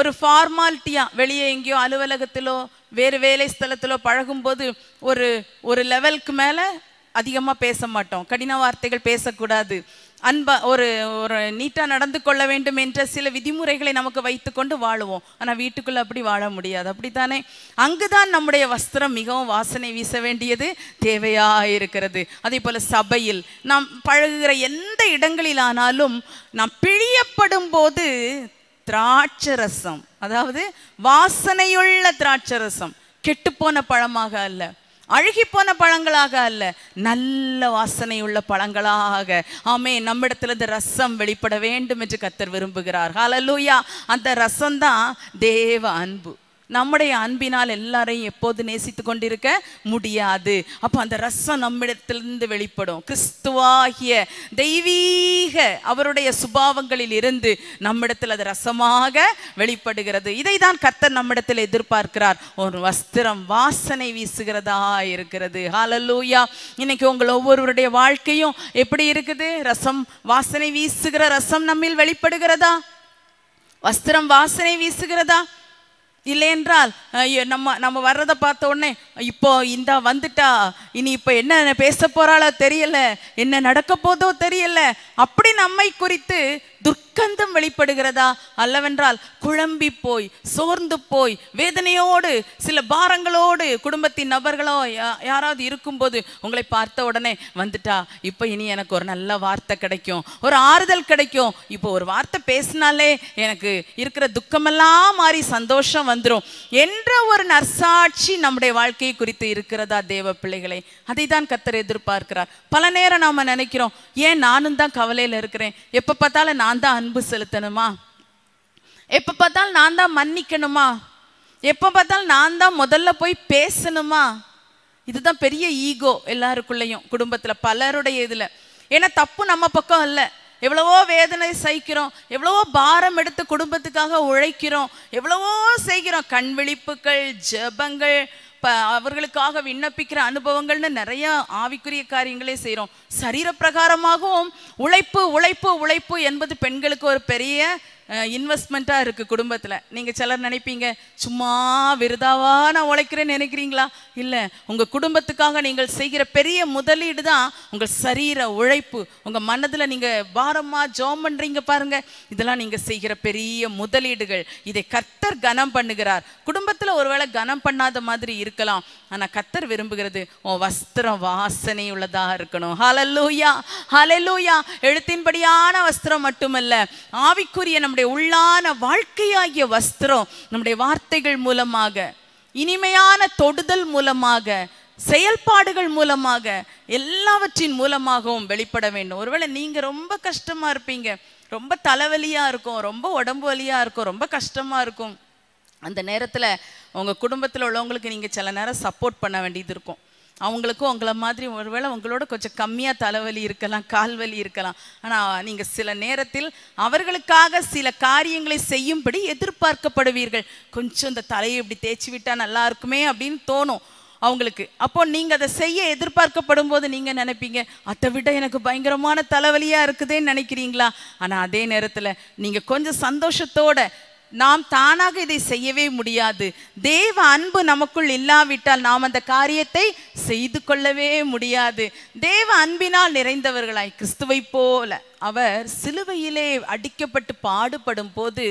ஒரு ஃபார்மாலிட்டியா வெளியே எங்கேயோ அலுவலகத்திலோ வேறு வேலை ஸ்தலத்திலோ பழகும் போது ஒரு ஒரு லெவலுக்கு மேலே அதிகமாக பேச மாட்டோம் கடின வார்த்தைகள் பேசக்கூடாது அன்பா ஒரு ஒரு நீட்டாக நடந்து கொள்ள வேண்டும் என்ற சில விதிமுறைகளை நமக்கு வைத்து கொண்டு வாழுவோம் ஆனால் வீட்டுக்குள்ளே அப்படி வாழ முடியாது அப்படித்தானே அங்குதான் நம்முடைய வஸ்திரம் மிகவும் வாசனை வீச வேண்டியது தேவையாக இருக்கிறது அதே போல் சபையில் நாம் பழகுகிற எந்த இடங்களிலானாலும் நாம் பிழியப்படும் போது திராட்சரசம் அதாவது வாசனையுள்ள திராட்சரசம் கெட்டுப்போன பழமாக அல்ல அழுகி போன பழங்களாக அல்ல நல்ல வாசனை உள்ள பழங்களாக ஆமே இந்த ரசம் வெளிப்பட வேண்டும் என்று கத்தர் விரும்புகிறார் அந்த ரசம் தான் தேவ அன்பு நம்முடைய அன்பினால் எல்லாரையும் எப்போது நேசித்து கொண்டிருக்க முடியாது அப்போ அந்த ரசம் நம்மிடத்திலிருந்து வெளிப்படும் கிறிஸ்துவாகிய தெய்வீக அவருடைய சுபாவங்களில் இருந்து நம்மிடத்தில் அது ரசமாக வெளிப்படுகிறது இதை தான் கர்த்தர் நம்மிடத்தில் எதிர்பார்க்கிறார் ஒரு வஸ்திரம் வாசனை வீசுகிறதா இருக்கிறது ஹாலலூயா இன்னைக்கு உங்கள் ஒவ்வொருவருடைய வாழ்க்கையும் எப்படி இருக்குது ரசம் வாசனை வீசுகிற ரசம் நம்மில் வெளிப்படுகிறதா வஸ்திரம் வாசனை வீசுகிறதா இல்லையென்றால் நம்ம நம்ம வர்றதை பார்த்த உடனே இப்போ இந்த வந்துட்டா இனி இப்போ என்ன பேச போறாளோ தெரியல என்ன நடக்க போதோ தெரியல அப்படி நம்மை குறித்து துர்க்கந்தம் வெளிப்படுகிறதா அல்லவென்றால் குழம்பி போய் சோர்ந்து போய் வேதனையோடு சில பாரங்களோடு குடும்பத்தின் நபர்களோ யாராவது இருக்கும்போது உங்களை பார்த்த உடனே வந்துட்டா இப்போ இனி எனக்கு ஒரு நல்ல வார்த்தை கிடைக்கும் ஒரு ஆறுதல் கிடைக்கும் இப்போ ஒரு வார்த்தை பேசினாலே எனக்கு இருக்கிற துக்கமெல்லாம் மாறி சந்தோஷம் வந்துடும் என்ற ஒரு நர்சாட்சி நம்முடைய வாழ்க்கையை குறித்து இருக்கிறதா தேவ பிள்ளைகளை அதை தான் கத்தர் எதிர்பார்க்கிறார் பல நேரம் நாம் நினைக்கிறோம் ஏன் நானும் தான் கவலையில் இருக்கிறேன் எப்போ பார்த்தாலும் நான் நான் தான் அன்பு செலுத்தணுமா எப்போ பார்த்தாலும் நான் தான் மன்னிக்கணுமா எப்போ பார்த்தாலும் நான் தான் முதல்ல போய் பேசணுமா இதுதான் பெரிய ஈகோ எல்லாருக்குள்ளேயும் குடும்பத்தில் பலருடைய இதில் ஏன்னா தப்பு நம்ம பக்கம் இல்லை எவ்வளவோ வேதனை சகிக்கிறோம் எவ்வளவோ பாரம் எடுத்து குடும்பத்துக்காக உழைக்கிறோம் எவ்வளவோ செய்கிறோம் கண் விழிப்புகள் ஜபங்கள் அவர்களுக்காக விண்ணப்பிக்கிற அனுபவங்கள்னு நிறைய ஆவிக்குரிய காரியங்களே செய்கிறோம் சரீரப்பிரகாரமாகவும் உழைப்பு உழைப்பு உழைப்பு என்பது பெண்களுக்கு ஒரு பெரிய இன்வெஸ்ட்மெண்ட்டாக இருக்குது குடும்பத்தில் நீங்கள் சிலர் நினைப்பீங்க சும்மா விருதாவாக நான் உழைக்கிறேன்னு நினைக்கிறீங்களா இல்லை உங்கள் குடும்பத்துக்காக நீங்கள் செய்கிற பெரிய முதலீடு தான் உங்கள் சரீர உழைப்பு உங்கள் மனதில் நீங்கள் பாரமாக ஜோம் பண்ணுறீங்க பாருங்கள் இதெல்லாம் நீங்கள் செய்கிற பெரிய முதலீடுகள் இதை கத்தர் கனம் பண்ணுகிறார் குடும்பத்தில் ஒருவேளை கனம் பண்ணாத மாதிரி இருக்கலாம் ஆனால் கத்தர் விரும்புகிறது உன் வஸ்திரம் வாசனை உள்ளதாக இருக்கணும் ஹலலூயா ஹலலூயா எழுத்தின்படியான வஸ்திரம் மட்டுமல்ல ஆவிக்குரிய நம்ம நம்முடைய உள்ளான வாழ்க்கையாகிய வஸ்திரம் நம்முடைய வார்த்தைகள் மூலமாக இனிமையான தொடுதல் மூலமாக செயல்பாடுகள் மூலமாக எல்லாவற்றின் மூலமாகவும் வெளிப்பட வேண்டும் ஒருவேளை நீங்க ரொம்ப கஷ்டமா இருப்பீங்க ரொம்ப தலைவலியா இருக்கும் ரொம்ப உடம்பு வலியா இருக்கும் ரொம்ப கஷ்டமா இருக்கும் அந்த நேரத்துல உங்க குடும்பத்தில் உள்ளவங்களுக்கு நீங்க சில நேரம் சப்போர்ட் பண்ண வேண்டியது இருக்கும் அவங்களுக்கும் உங்களை மாதிரி ஒருவேளை உங்களோட கொஞ்சம் கம்மியாக தலைவலி இருக்கலாம் கால்வலி இருக்கலாம் ஆனால் நீங்கள் சில நேரத்தில் அவர்களுக்காக சில காரியங்களை செய்யும்படி எதிர்பார்க்கப்படுவீர்கள் கொஞ்சம் இந்த தலையை இப்படி தேய்ச்சி விட்டால் நல்லா இருக்குமே அப்படின்னு தோணும் அவங்களுக்கு அப்போ நீங்கள் அதை செய்ய எதிர்பார்க்கப்படும் போது நீங்கள் நினைப்பீங்க அதை விட எனக்கு பயங்கரமான தலைவலியாக இருக்குதுன்னு நினைக்கிறீங்களா ஆனால் அதே நேரத்தில் நீங்கள் கொஞ்சம் சந்தோஷத்தோட நாம் தானாக இதை செய்யவே முடியாது தேவ அன்பு நமக்குள் இல்லாவிட்டால் நாம் அந்த காரியத்தை செய்து கொள்ளவே முடியாது தேவ அன்பினால் நிறைந்தவர்களாய் கிறிஸ்துவை போல அவர் சிலுவையிலே அடிக்கப்பட்டு பாடுபடும் போது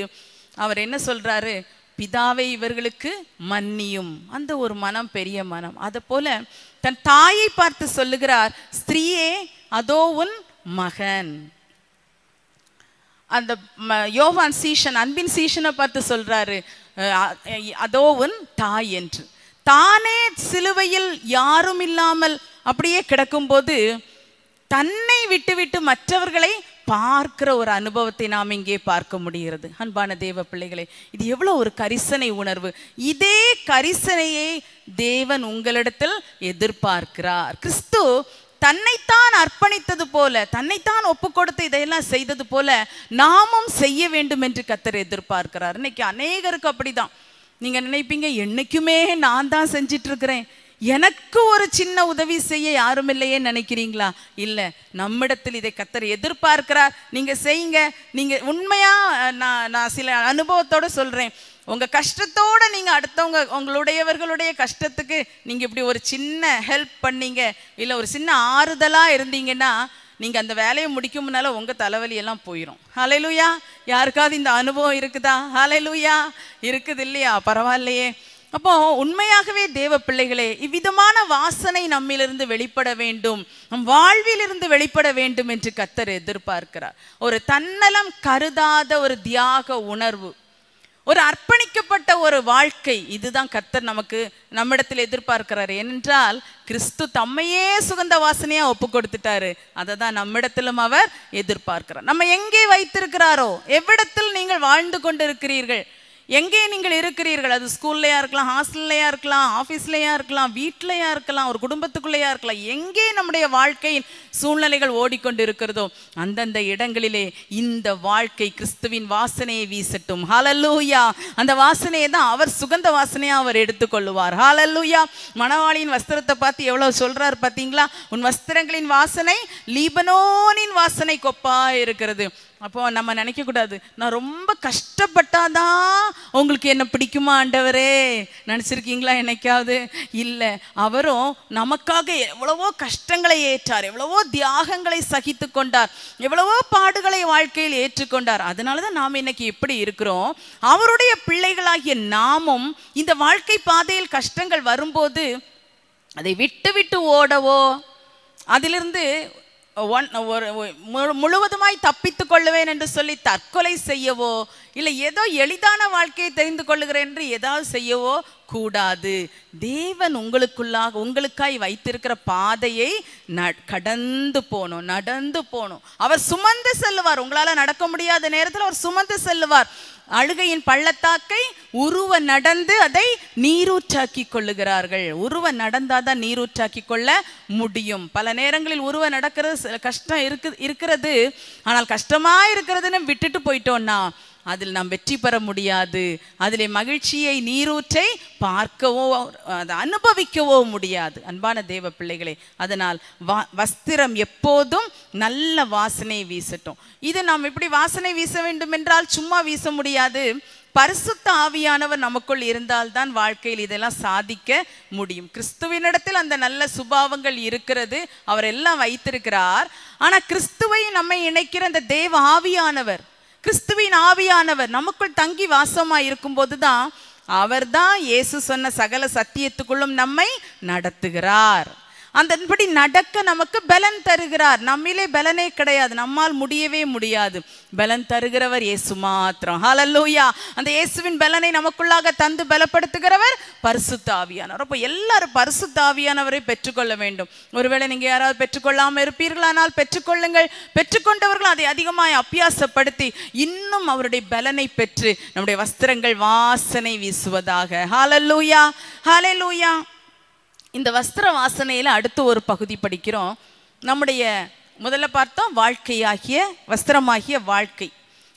அவர் என்ன சொல்றாரு பிதாவை இவர்களுக்கு மன்னியும் அந்த ஒரு மனம் பெரிய மனம் அத போல தன் தாயை பார்த்து சொல்லுகிறார் ஸ்திரீயே அதோ உன் மகன் அந்த யோவான் சீஷன் அன்பின் சீஷனை பார்த்து சொல்றாரு உன் தாய் என்று தானே சிலுவையில் யாரும் இல்லாமல் அப்படியே கிடக்கும்போது தன்னை விட்டுவிட்டு மற்றவர்களை பார்க்கிற ஒரு அனுபவத்தை நாம் இங்கே பார்க்க முடிகிறது அன்பான தேவ பிள்ளைகளே இது எவ்வளோ ஒரு கரிசனை உணர்வு இதே கரிசனையை தேவன் உங்களிடத்தில் எதிர்பார்க்கிறார் கிறிஸ்து தன்னைத்தான் அர்ப்பணித்தது போல தன்னைத்தான் ஒப்பு கொடுத்து இதையெல்லாம் செய்தது போல நாமும் செய்ய வேண்டும் என்று கத்தர் எதிர்பார்க்கிறார் இன்னைக்கு அநேகருக்கு அப்படிதான் நீங்க நினைப்பீங்க என்னைக்குமே நான் தான் செஞ்சிட்டு இருக்கிறேன் எனக்கு ஒரு சின்ன உதவி செய்ய யாரும் இல்லையே நினைக்கிறீங்களா இல்ல நம்மிடத்தில் இதை கத்தர் எதிர்பார்க்கிறார் நீங்க செய்யுங்க நீங்க உண்மையா நான் நான் சில அனுபவத்தோட சொல்றேன் உங்கள் கஷ்டத்தோடு நீங்கள் அடுத்தவங்க உங்களுடையவர்களுடைய கஷ்டத்துக்கு நீங்கள் இப்படி ஒரு சின்ன ஹெல்ப் பண்ணீங்க இல்லை ஒரு சின்ன ஆறுதலாக இருந்தீங்கன்னா நீங்கள் அந்த வேலையை முடிக்கும் முன்னால் உங்கள் தலைவலியெல்லாம் போயிடும் ஹலைலூயா யாருக்காவது இந்த அனுபவம் இருக்குதா ஹலைலூயா இருக்குது இல்லையா பரவாயில்லையே அப்போ உண்மையாகவே தேவ பிள்ளைகளே இவ்விதமான வாசனை நம்மிலிருந்து வெளிப்பட வேண்டும் நம் வாழ்விலிருந்து வெளிப்பட வேண்டும் என்று கத்தர் எதிர்பார்க்கிறார் ஒரு தன்னலம் கருதாத ஒரு தியாக உணர்வு ஒரு அர்ப்பணிக்கப்பட்ட ஒரு வாழ்க்கை இதுதான் கர்த்தர் நமக்கு நம்மிடத்தில் எதிர்பார்க்கிறார் ஏனென்றால் கிறிஸ்து தம்மையே சுகந்த வாசனையா ஒப்பு கொடுத்துட்டாரு அதை தான் நம்மிடத்திலும் அவர் எதிர்பார்க்கிறார் நம்ம எங்கே வைத்திருக்கிறாரோ எவ்விடத்தில் நீங்கள் வாழ்ந்து கொண்டிருக்கிறீர்கள் எங்கே நீங்கள் இருக்கிறீர்கள் அது ஸ்கூல்லையா இருக்கலாம் ஹாஸ்டல்லையா இருக்கலாம் ஆஃபீஸ்லையா இருக்கலாம் வீட்டிலையா இருக்கலாம் ஒரு குடும்பத்துக்குள்ளேயா இருக்கலாம் எங்கே நம்முடைய வாழ்க்கையின் சூழ்நிலைகள் ஓடிக்கொண்டு இருக்கிறதோ அந்தந்த இடங்களிலே இந்த வாழ்க்கை கிறிஸ்துவின் வாசனையை வீசட்டும் ஹாலல்லூயா அந்த வாசனையை தான் அவர் சுகந்த வாசனையாக அவர் எடுத்துக்கொள்ளுவார் ஹாலல்லூயா மணவாளியின் வஸ்திரத்தை பார்த்து எவ்வளோ சொல்கிறார் பார்த்தீங்களா உன் வஸ்திரங்களின் வாசனை லீபனோனின் வாசனை கொப்பா இருக்கிறது அப்போ நம்ம நினைக்க கூடாது நான் ரொம்ப கஷ்டப்பட்டாதான் உங்களுக்கு என்ன பிடிக்குமா ஆண்டவரே நினச்சிருக்கீங்களா என்னைக்காவது இல்லை அவரும் நமக்காக எவ்வளவோ கஷ்டங்களை ஏற்றார் எவ்வளவோ தியாகங்களை சகித்து கொண்டார் எவ்வளவோ பாடுகளை வாழ்க்கையில் ஏற்றுக்கொண்டார் அதனால தான் நாம் இன்னைக்கு எப்படி இருக்கிறோம் அவருடைய பிள்ளைகளாகிய நாமும் இந்த வாழ்க்கை பாதையில் கஷ்டங்கள் வரும்போது அதை விட்டு விட்டு ஓடவோ அதிலிருந்து ஒன் ஒரு முழுவதுமாய் தப்பித்து கொள்ளுவேன் என்று சொல்லி தற்கொலை செய்யவோ இல்லை ஏதோ எளிதான வாழ்க்கையை தெரிந்து கொள்ளுகிறேன் என்று ஏதாவது செய்யவோ கூடாது தேவன் உங்களுக்குள்ளாக உங்களுக்காய் வைத்திருக்கிற பாதையை ந கடந்து போகணும் நடந்து போகணும் அவர் சுமந்து செல்லுவார் உங்களால் நடக்க முடியாத நேரத்தில் அவர் சுமந்து செல்லுவார் அழுகையின் பள்ளத்தாக்கை உருவ நடந்து அதை நீரூற்றாக்கி கொள்ளுகிறார்கள் உருவ நடந்தாதான் நீரூற்றாக்கி கொள்ள முடியும் பல நேரங்களில் உருவ நடக்கிறது கஷ்டம் இருக்கு இருக்கிறது ஆனால் கஷ்டமா இருக்கிறதுன்னு விட்டுட்டு போயிட்டோம்னா அதில் நாம் வெற்றி பெற முடியாது அதிலே மகிழ்ச்சியை நீரூற்றை பார்க்கவோ அதை அனுபவிக்கவோ முடியாது அன்பான தேவ பிள்ளைகளே அதனால் வா வஸ்திரம் எப்போதும் நல்ல வாசனை வீசட்டும் இதை நாம் எப்படி வாசனை வீச வேண்டும் என்றால் சும்மா வீச முடியாது பரிசுத்த ஆவியானவர் நமக்குள் இருந்தால்தான் வாழ்க்கையில் இதெல்லாம் சாதிக்க முடியும் கிறிஸ்துவினிடத்தில் அந்த நல்ல சுபாவங்கள் இருக்கிறது அவர் எல்லாம் வைத்திருக்கிறார் ஆனால் கிறிஸ்துவை நம்மை இணைக்கிற அந்த தேவ ஆவியானவர் கிறிஸ்துவின் ஆவியானவர் நமக்குள் தங்கி வாசமா இருக்கும்போது தான் அவர்தான் இயேசு சொன்ன சகல சத்தியத்துக்குள்ளும் நம்மை நடத்துகிறார் அதன்படி நடக்க நமக்கு பலன் தருகிறார் நம்மிலே பலனே கிடையாது நம்மால் முடியவே முடியாது பலன் தருகிறவர் இயேசு மாத்திரம் ஹாலல்லூயா அந்த இயேசுவின் பலனை நமக்குள்ளாக தந்து பலப்படுத்துகிறவர் பரிசுத்தாவியானவர் அப்போ எல்லாரும் பரிசுத்தாவியானவரை பெற்றுக்கொள்ள வேண்டும் ஒருவேளை நீங்கள் யாராவது பெற்றுக்கொள்ளாமல் இருப்பீர்களானால் பெற்றுக்கொள்ளுங்கள் பெற்றுக்கொண்டவர்கள் அதை அதிகமாக அபியாசப்படுத்தி இன்னும் அவருடைய பலனை பெற்று நம்முடைய வஸ்திரங்கள் வாசனை வீசுவதாக ஹாலல்லூயா ஹாலே லூயா இந்த வஸ்திர வாசனையில் அடுத்து ஒரு பகுதி படிக்கிறோம் நம்முடைய முதல்ல பார்த்தோம் வாழ்க்கையாகிய வஸ்திரமாகிய வாழ்க்கை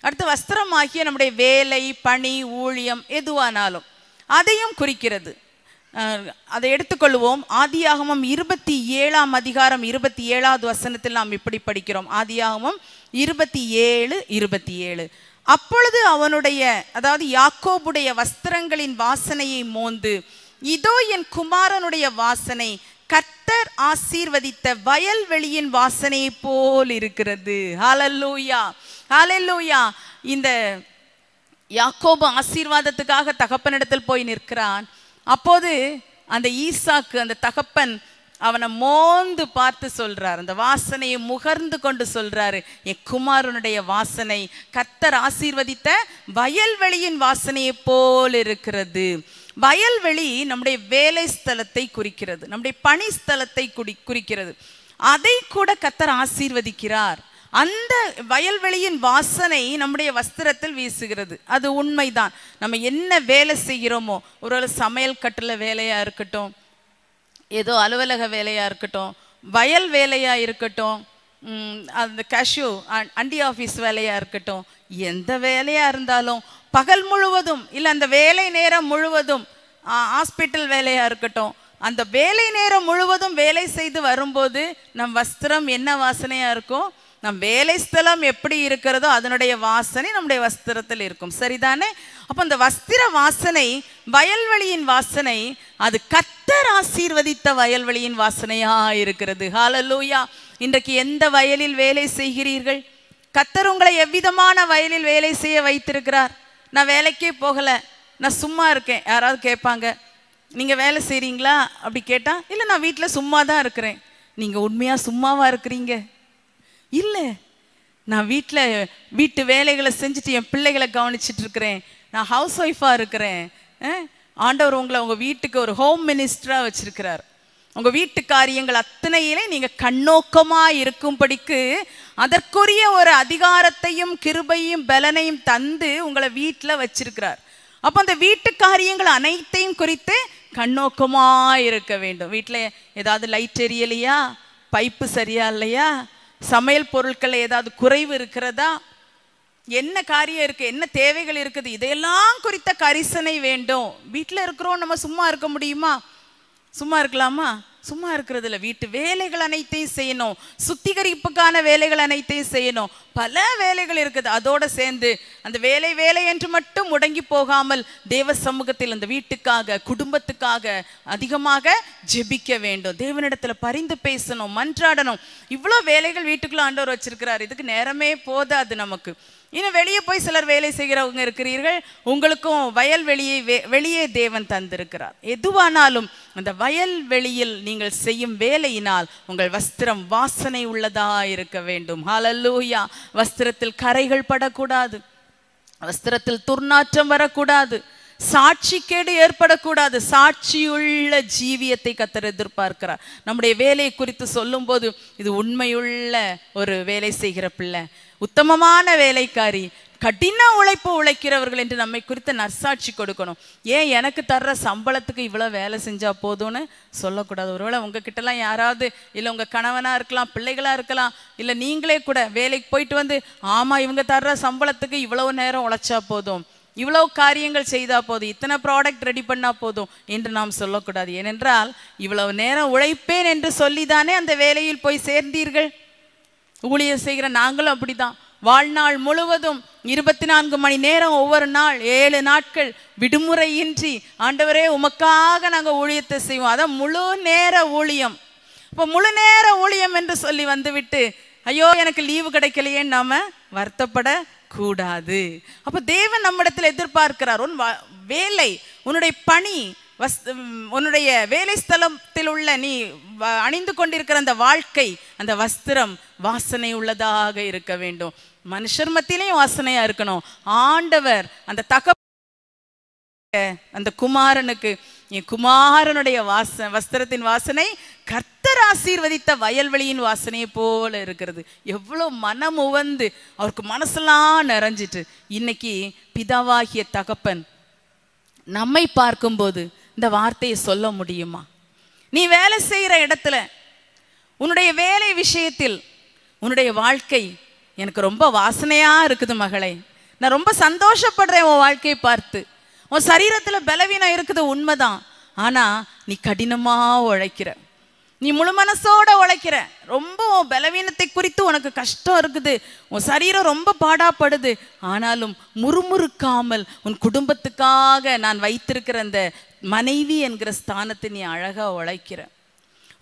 அடுத்து வஸ்திரமாகிய நம்முடைய வேலை பணி ஊழியம் எதுவானாலும் அதையும் குறிக்கிறது அதை எடுத்துக்கொள்வோம் ஆதியாகமம் இருபத்தி ஏழாம் அதிகாரம் இருபத்தி ஏழாவது வசனத்தில் நாம் இப்படி படிக்கிறோம் ஆதியாகமம் இருபத்தி ஏழு இருபத்தி ஏழு அப்பொழுது அவனுடைய அதாவது யாக்கோபுடைய வஸ்திரங்களின் வாசனையை மோந்து இதோ என் குமாரனுடைய வாசனை கர்த்தர் ஆசீர்வதித்த வயல்வெளியின் வாசனையை போல் இருக்கிறது ஹலல்லூயா ஹலல்லூயா இந்த யாக்கோபு ஆசீர்வாதத்துக்காக தகப்பனிடத்தில் போய் நிற்கிறான் அப்போது அந்த ஈசாக்கு அந்த தகப்பன் அவனை மோந்து பார்த்து சொல்றார் அந்த வாசனையை முகர்ந்து கொண்டு சொல்றாரு என் குமாரனுடைய வாசனை கத்தர் ஆசீர்வதித்த வயல்வெளியின் வாசனையை போல் இருக்கிறது வயல்வெளி நம்முடைய வேலை ஸ்தலத்தை குறிக்கிறது நம்முடைய பணி ஸ்தலத்தை குறி குறிக்கிறது அதை கூட கத்தர் ஆசீர்வதிக்கிறார் அந்த வயல்வெளியின் வாசனை நம்முடைய வஸ்திரத்தில் வீசுகிறது அது உண்மைதான் நம்ம என்ன வேலை செய்கிறோமோ ஒரு சமையல் கட்டில் வேலையாக இருக்கட்டும் ஏதோ அலுவலக வேலையாக இருக்கட்டும் வயல் வேலையாக இருக்கட்டும் அந்த கேஷ்யூ அண்டி ஆஃபீஸ் வேலையாக இருக்கட்டும் எந்த வேலையாக இருந்தாலும் பகல் முழுவதும் இல்லை அந்த வேலை நேரம் முழுவதும் ஹாஸ்பிட்டல் வேலையாக இருக்கட்டும் அந்த வேலை நேரம் முழுவதும் வேலை செய்து வரும்போது நம் வஸ்திரம் என்ன வாசனையாக இருக்கும் நம் வேலை ஸ்தலம் எப்படி இருக்கிறதோ அதனுடைய வாசனை நம்முடைய வஸ்திரத்தில் இருக்கும் சரிதானே அப்போ அந்த வஸ்திர வாசனை வயல்வெளியின் வாசனை அது கத்தர் ஆசீர்வதித்த வயல்வெளியின் வாசனையா இருக்கிறது ஹாலலூயா இன்றைக்கு எந்த வயலில் வேலை செய்கிறீர்கள் கத்தர் உங்களை எவ்விதமான வயலில் வேலை செய்ய வைத்திருக்கிறார் நான் வேலைக்கே போகலை நான் சும்மா இருக்கேன் யாராவது கேட்பாங்க நீங்கள் வேலை செய்கிறீங்களா அப்படி கேட்டால் இல்லை நான் வீட்டில் சும்மா தான் இருக்கிறேன் நீங்கள் உண்மையாக சும்மாவாக இருக்கிறீங்க இல்லை நான் வீட்டில் வீட்டு வேலைகளை செஞ்சுட்டு என் பிள்ளைகளை கவனிச்சிட்டு இருக்கிறேன் நான் ஹவுஸ் ஒய்ஃபாக இருக்கிறேன் ஆண்டவர் உங்களை உங்கள் வீட்டுக்கு ஒரு ஹோம் மினிஸ்டராக வச்சுருக்கிறார் உங்கள் வீட்டு காரியங்கள் அத்தனையிலே நீங்கள் கண்ணோக்கமாக இருக்கும்படிக்கு அதற்குரிய ஒரு அதிகாரத்தையும் கிருபையும் பலனையும் தந்து உங்களை வீட்டில் வச்சிருக்கிறார் அப்போ அந்த வீட்டு காரியங்கள் அனைத்தையும் குறித்து கண்ணோக்கமாக இருக்க வேண்டும் வீட்டில் ஏதாவது லைட் எரியலையா பைப்பு சரியா இல்லையா சமையல் பொருட்கள் ஏதாவது குறைவு இருக்கிறதா என்ன காரியம் இருக்குது என்ன தேவைகள் இருக்குது இதையெல்லாம் குறித்த கரிசனை வேண்டும் வீட்டில் இருக்கிறோம் நம்ம சும்மா இருக்க முடியுமா சும்மா இருக்கலாமா சும்மா இருக்கிறதுல வீட்டு வேலைகள் அனைத்தையும் செய்யணும் சுத்திகரிப்புக்கான வேலைகள் அனைத்தையும் செய்யணும் பல வேலைகள் இருக்குது அதோட சேர்ந்து அந்த வேலை வேலை என்று மட்டும் முடங்கி போகாமல் தேவ சமூகத்தில் அந்த வீட்டுக்காக குடும்பத்துக்காக அதிகமாக ஜெபிக்க வேண்டும் தேவனிடத்துல பரிந்து பேசணும் மன்றாடணும் இவ்வளோ வேலைகள் வீட்டுக்குள்ள ஆண்டவர் வச்சிருக்கிறார் இதுக்கு நேரமே போதாது நமக்கு இன்னும் வெளியே போய் சிலர் வேலை செய்கிறவங்க இருக்கிறீர்கள் உங்களுக்கும் வயல் வெளியே வெளியே தேவன் தந்திருக்கிறார் எதுவானாலும் அந்த வயல் வெளியில் நீங்கள் செய்யும் வேலையினால் உங்கள் வஸ்திரம் வாசனை உள்ளதா இருக்க வேண்டும் ஹாலல்லூயா வஸ்திரத்தில் கரைகள் படக்கூடாது வஸ்திரத்தில் துர்நாற்றம் வரக்கூடாது சாட்சிக்கேடு ஏற்படக்கூடாது சாட்சியுள்ள ஜீவியத்தை கத்தர் எதிர்பார்க்கிறார் நம்முடைய வேலையை குறித்து சொல்லும்போது இது உண்மையுள்ள ஒரு வேலை செய்கிற பிள்ளை உத்தமமான வேலைக்காரி கடின உழைப்பு உழைக்கிறவர்கள் என்று நம்மை குறித்து நர்சாட்சி கொடுக்கணும் ஏன் எனக்கு தர்ற சம்பளத்துக்கு இவ்வளோ வேலை செஞ்சா போதும்னு சொல்லக்கூடாது ஒருவேளை உங்ககிட்டலாம் யாராவது இல்லை உங்கள் கணவனாக இருக்கலாம் பிள்ளைகளாக இருக்கலாம் இல்லை நீங்களே கூட வேலைக்கு போயிட்டு வந்து ஆமாம் இவங்க தர்ற சம்பளத்துக்கு இவ்வளவு நேரம் உழைச்சா போதும் இவ்வளவு காரியங்கள் செய்தால் போதும் இத்தனை ப்ராடக்ட் ரெடி பண்ணால் போதும் என்று நாம் சொல்லக்கூடாது ஏனென்றால் இவ்வளவு நேரம் உழைப்பேன் என்று சொல்லிதானே அந்த வேலையில் போய் சேர்ந்தீர்கள் ஊழிய செய்கிற நாங்களும் அப்படிதான் வாழ்நாள் முழுவதும் இருபத்தி நான்கு மணி நேரம் ஒவ்வொரு நாள் ஏழு நாட்கள் விடுமுறையின்றி ஆண்டவரே உமக்காக நாங்கள் ஊழியத்தை செய்வோம் அதான் முழு நேர ஊழியம் இப்போ முழு நேர ஊழியம் என்று சொல்லி வந்துவிட்டு ஐயோ எனக்கு லீவு கிடைக்கலையே நாம வருத்தப்பட கூடாது அப்போ தேவன் நம்மிடத்தில் எதிர்பார்க்கிறார் உன் வேலை உன்னுடைய பணி வஸ் உன்னுடைய வேலை ஸ்தலத்தில் உள்ள நீ அணிந்து கொண்டிருக்கிற அந்த வாழ்க்கை அந்த வஸ்திரம் வாசனை உள்ளதாக இருக்க வேண்டும் மனுஷர் மத்தியிலையும் வாசனையா இருக்கணும் ஆண்டவர் அந்த தக அந்த குமாரனுக்கு என் குமாரனுடைய வாச வஸ்திரத்தின் வாசனை கர்த்தர் ஆசீர்வதித்த வயல்வெளியின் வாசனையை போல இருக்கிறது எவ்வளோ மனம் உவந்து அவருக்கு மனசெல்லாம் நிறைஞ்சிட்டு இன்னைக்கு பிதாவாகிய தகப்பன் நம்மை பார்க்கும்போது இந்த வார்த்தையை சொல்ல முடியுமா நீ வேலை செய்கிற இடத்துல உன்னுடைய வேலை விஷயத்தில் உன்னுடைய வாழ்க்கை எனக்கு ரொம்ப வாசனையாக இருக்குது மகளை நான் ரொம்ப சந்தோஷப்படுறேன் உன் வாழ்க்கையை பார்த்து உன் சரீரத்தில் பலவீனம் இருக்குது உண்மைதான் ஆனால் நீ கடினமாக உழைக்கிற நீ முழு மனசோட உழைக்கிற ரொம்ப உன் பலவீனத்தை குறித்து உனக்கு கஷ்டம் இருக்குது உன் சரீரம் ரொம்ப பாடாப்படுது ஆனாலும் முறுமுறுக்காமல் உன் குடும்பத்துக்காக நான் வைத்திருக்கிற அந்த மனைவி என்கிற ஸ்தானத்தை நீ அழகாக உழைக்கிற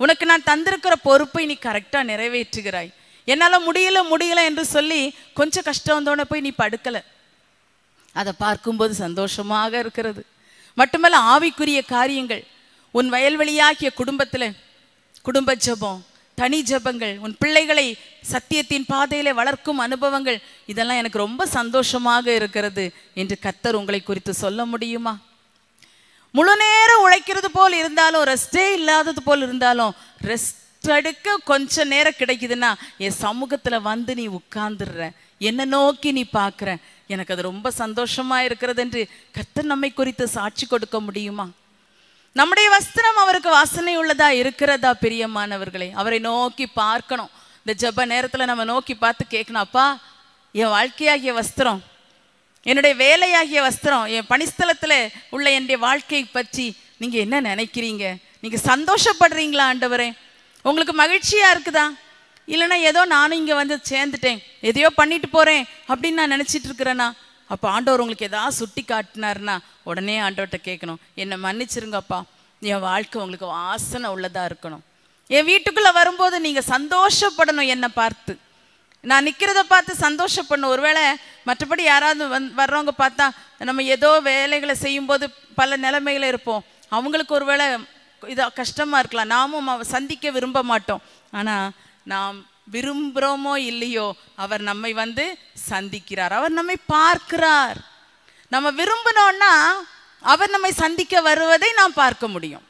உனக்கு நான் தந்திருக்கிற பொறுப்பை நீ கரெக்டாக நிறைவேற்றுகிறாய் என்னால் முடியல முடியல என்று சொல்லி கொஞ்சம் கஷ்டம் வந்தோடனே போய் நீ படுக்கலை அதை பார்க்கும்போது சந்தோஷமாக இருக்கிறது மட்டுமல்ல ஆவிக்குரிய காரியங்கள் உன் வயல்வெளியாகிய குடும்பத்தில் குடும்ப ஜபம் தனி ஜபங்கள் உன் பிள்ளைகளை சத்தியத்தின் பாதையில வளர்க்கும் அனுபவங்கள் இதெல்லாம் எனக்கு ரொம்ப சந்தோஷமாக இருக்கிறது என்று கத்தர் உங்களை குறித்து சொல்ல முடியுமா முழு நேரம் உழைக்கிறது போல் இருந்தாலும் ரெஸ்டே இல்லாதது போல் இருந்தாலும் ரெஸ்ட் எடுக்க கொஞ்ச நேரம் கிடைக்குதுன்னா என் சமூகத்தில் வந்து நீ உட்கார்ந்துடுற என்னை நோக்கி நீ பார்க்குற எனக்கு அது ரொம்ப சந்தோஷமா இருக்கிறது என்று கத்த நம்மை குறித்து சாட்சி கொடுக்க முடியுமா நம்முடைய வஸ்திரம் அவருக்கு வாசனை உள்ளதா இருக்கிறதா பிரியமானவர்களே அவரை நோக்கி பார்க்கணும் இந்த ஜப்ப நேரத்தில் நம்ம நோக்கி பார்த்து கேட்கணும் அப்பா என் வாழ்க்கையாகிய வஸ்திரம் என்னுடைய வேலையாகிய வஸ்திரம் என் பணிஸ்தலத்தில் உள்ள என்னுடைய வாழ்க்கை பற்றி நீங்கள் என்ன நினைக்கிறீங்க நீங்கள் சந்தோஷப்படுறீங்களா ஆண்டவரே உங்களுக்கு மகிழ்ச்சியாக இருக்குதா இல்லைனா ஏதோ நானும் இங்கே வந்து சேர்ந்துட்டேன் எதையோ பண்ணிட்டு போகிறேன் அப்படின்னு நான் நினச்சிட்டு இருக்கிறேன்னா அப்போ ஆண்டவர் உங்களுக்கு எதாவது சுட்டி காட்டினார்னா உடனே ஆண்டவர்கிட்ட கேட்கணும் என்னை மன்னிச்சிருங்கப்பா என் வாழ்க்கை உங்களுக்கு வாசனை உள்ளதாக இருக்கணும் என் வீட்டுக்குள்ளே வரும்போது நீங்கள் சந்தோஷப்படணும் என்னை பார்த்து நான் நிற்கிறத பார்த்து சந்தோஷப்படணும் ஒருவேளை மற்றபடி யாராவது வந் வர்றவங்க பார்த்தா நம்ம ஏதோ வேலைகளை செய்யும்போது பல நிலைமையில் இருப்போம் அவங்களுக்கு ஒருவேளை இதாக கஷ்டமாக இருக்கலாம் நாமும் சந்திக்க விரும்ப மாட்டோம் ஆனால் நாம் விரும்புகிறோமோ இல்லையோ அவர் நம்மை வந்து சந்திக்கிறார் அவர் நம்மை பார்க்கிறார் நம்ம விரும்பினோன்னா அவர் நம்மை சந்திக்க வருவதை நாம் பார்க்க முடியும்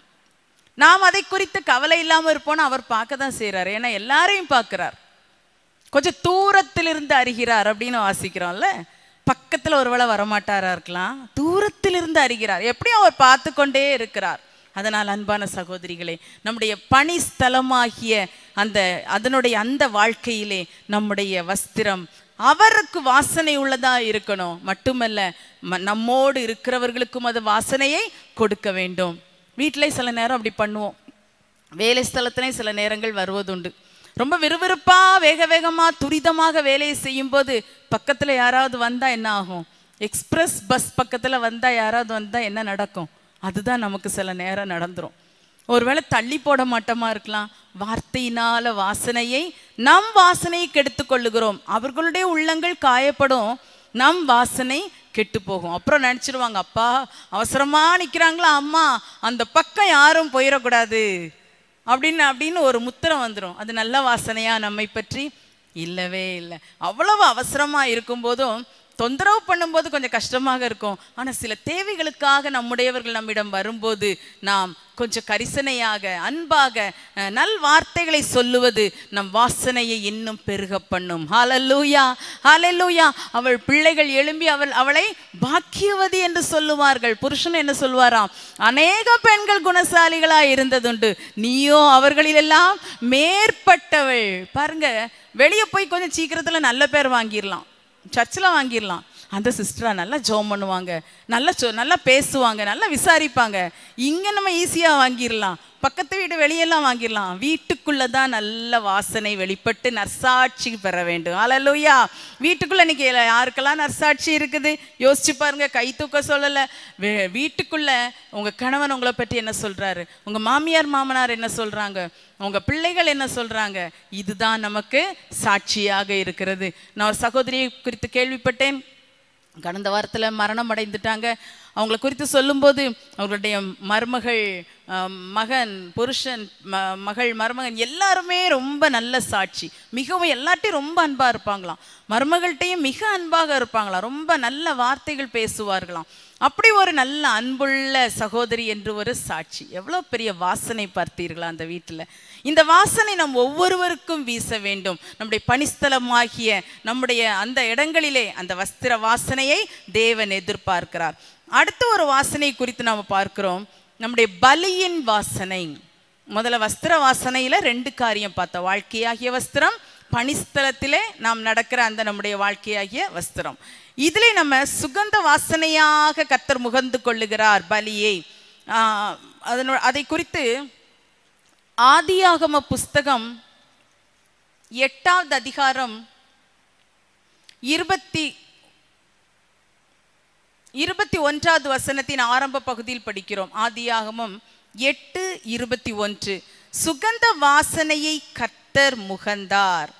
நாம் அதை குறித்து கவலை இல்லாமல் இருப்போம்னு அவர் பார்க்க தான் செய்கிறார் ஏன்னா எல்லாரையும் பார்க்குறார் கொஞ்சம் தூரத்தில் இருந்து அறிகிறார் அப்படின்னு வாசிக்கிறோம்ல பக்கத்தில் ஒருவேளை வரமாட்டாரா இருக்கலாம் தூரத்தில் இருந்து அறிகிறார் எப்படியும் அவர் பார்த்து கொண்டே இருக்கிறார் அதனால் அன்பான சகோதரிகளே நம்முடைய பணி ஸ்தலமாகிய அந்த அதனுடைய அந்த வாழ்க்கையிலே நம்முடைய வஸ்திரம் அவருக்கு வாசனை உள்ளதா இருக்கணும் மட்டுமல்ல நம்மோடு இருக்கிறவர்களுக்கும் அது வாசனையை கொடுக்க வேண்டும் வீட்டிலே சில நேரம் அப்படி பண்ணுவோம் வேலை ஸ்தலத்தினே சில நேரங்கள் வருவதுண்டு ரொம்ப விறுவிறுப்பாக வேக வேகமாக துரிதமாக வேலையை செய்யும் போது பக்கத்தில் யாராவது வந்தால் என்ன ஆகும் எக்ஸ்பிரஸ் பஸ் பக்கத்தில் வந்தால் யாராவது வந்தால் என்ன நடக்கும் அதுதான் நமக்கு சில நேரம் நடந்துடும் ஒருவேளை தள்ளி போட மாட்டோமா இருக்கலாம் வார்த்தையினால வாசனையை நம் வாசனையை கெடுத்து கொள்ளுகிறோம் அவர்களுடைய உள்ளங்கள் காயப்படும் நம் வாசனை கெட்டு போகும் அப்புறம் நினச்சிடுவாங்க அப்பா அவசரமாக நிற்கிறாங்களா அம்மா அந்த பக்கம் யாரும் போயிடக்கூடாது அப்படின்னு அப்படின்னு ஒரு முத்திரம் வந்துடும் அது நல்ல வாசனையாக நம்மை பற்றி இல்லவே இல்லை அவ்வளவு அவசரமாக இருக்கும்போதும் தொந்தரவு பண்ணும்போது கொஞ்சம் கஷ்டமாக இருக்கும் ஆனால் சில தேவைகளுக்காக நம்முடையவர்கள் நம்மிடம் வரும்போது நாம் கொஞ்சம் கரிசனையாக அன்பாக நல் வார்த்தைகளை சொல்லுவது நம் வாசனையை இன்னும் பெருக பண்ணும் ஹலல்லூயா ஹலல்லூயா அவள் பிள்ளைகள் எழும்பி அவள் அவளை பாக்கியவதி என்று சொல்லுவார்கள் புருஷன் என்ன சொல்வாராம் அநேக பெண்கள் குணசாலிகளாக இருந்ததுண்டு நீயோ அவர்களிலெல்லாம் மேற்பட்டவள் பாருங்க வெளியே போய் கொஞ்சம் சீக்கிரத்தில் நல்ல பேர் வாங்கிடலாம் சர்ச்சில் வாங்கிடலாம் அந்த சிஸ்டராக நல்லா ஜோம் பண்ணுவாங்க நல்லா சொ நல்லா பேசுவாங்க நல்லா விசாரிப்பாங்க இங்கே நம்ம ஈஸியாக வாங்கிடலாம் பக்கத்து வீடு வெளியெல்லாம் வாங்கிடலாம் வீட்டுக்குள்ளே தான் நல்ல வாசனை வெளிப்பட்டு நர்சாட்சி பெற வேண்டும் அலலூயா வீட்டுக்குள்ளே இன்றைக்கி யாருக்கெல்லாம் நர்சாட்சி இருக்குது யோசிச்சு பாருங்கள் கை தூக்க சொல்லலை வீட்டுக்குள்ளே உங்கள் கணவன் உங்களை பற்றி என்ன சொல்கிறாரு உங்கள் மாமியார் மாமனார் என்ன சொல்கிறாங்க உங்கள் பிள்ளைகள் என்ன சொல்கிறாங்க இதுதான் நமக்கு சாட்சியாக இருக்கிறது நான் ஒரு சகோதரியை குறித்து கேள்விப்பட்டேன் கடந்த வாரத்தில் மரணம் அடைந்துட்டாங்க அவங்கள குறித்து சொல்லும்போது அவர்களுடைய மருமகள் மகன் புருஷன் ம மகள் மருமகன் எல்லாருமே ரொம்ப நல்ல சாட்சி மிகவும் எல்லாட்டையும் ரொம்ப அன்பாக இருப்பாங்களாம் மருமகள்கிட்டையும் மிக அன்பாக இருப்பாங்களாம் ரொம்ப நல்ல வார்த்தைகள் பேசுவார்களாம் அப்படி ஒரு நல்ல அன்புள்ள சகோதரி என்று ஒரு சாட்சி எவ்வளோ பெரிய வாசனை பார்த்தீர்களா அந்த வீட்டில் இந்த வாசனை நம் ஒவ்வொருவருக்கும் வீச வேண்டும் நம்முடைய ஆகிய நம்முடைய அந்த இடங்களிலே அந்த வஸ்திர வாசனையை தேவன் எதிர்பார்க்கிறார் அடுத்த ஒரு வாசனை குறித்து நாம் பார்க்கிறோம் நம்முடைய பலியின் வாசனை முதல்ல வஸ்திர வாசனையில் ரெண்டு காரியம் பார்த்தோம் வாழ்க்கையாகிய வஸ்திரம் பனிஸ்தலத்திலே நாம் நடக்கிற அந்த நம்முடைய வாழ்க்கையாகிய வஸ்திரம் இதிலே நம்ம சுகந்த வாசனையாக கத்தர் முகந்து கொள்ளுகிறார் பலியை அதனோ அதை குறித்து ஆதியாகம புஸ்தகம் எட்டாவது அதிகாரம் இருபத்தி இருபத்தி ஒன்றாவது வசனத்தின் ஆரம்ப பகுதியில் படிக்கிறோம் ஆதியாகமும் எட்டு இருபத்தி ஒன்று சுகந்த வாசனையை கத்தர் முகந்தார்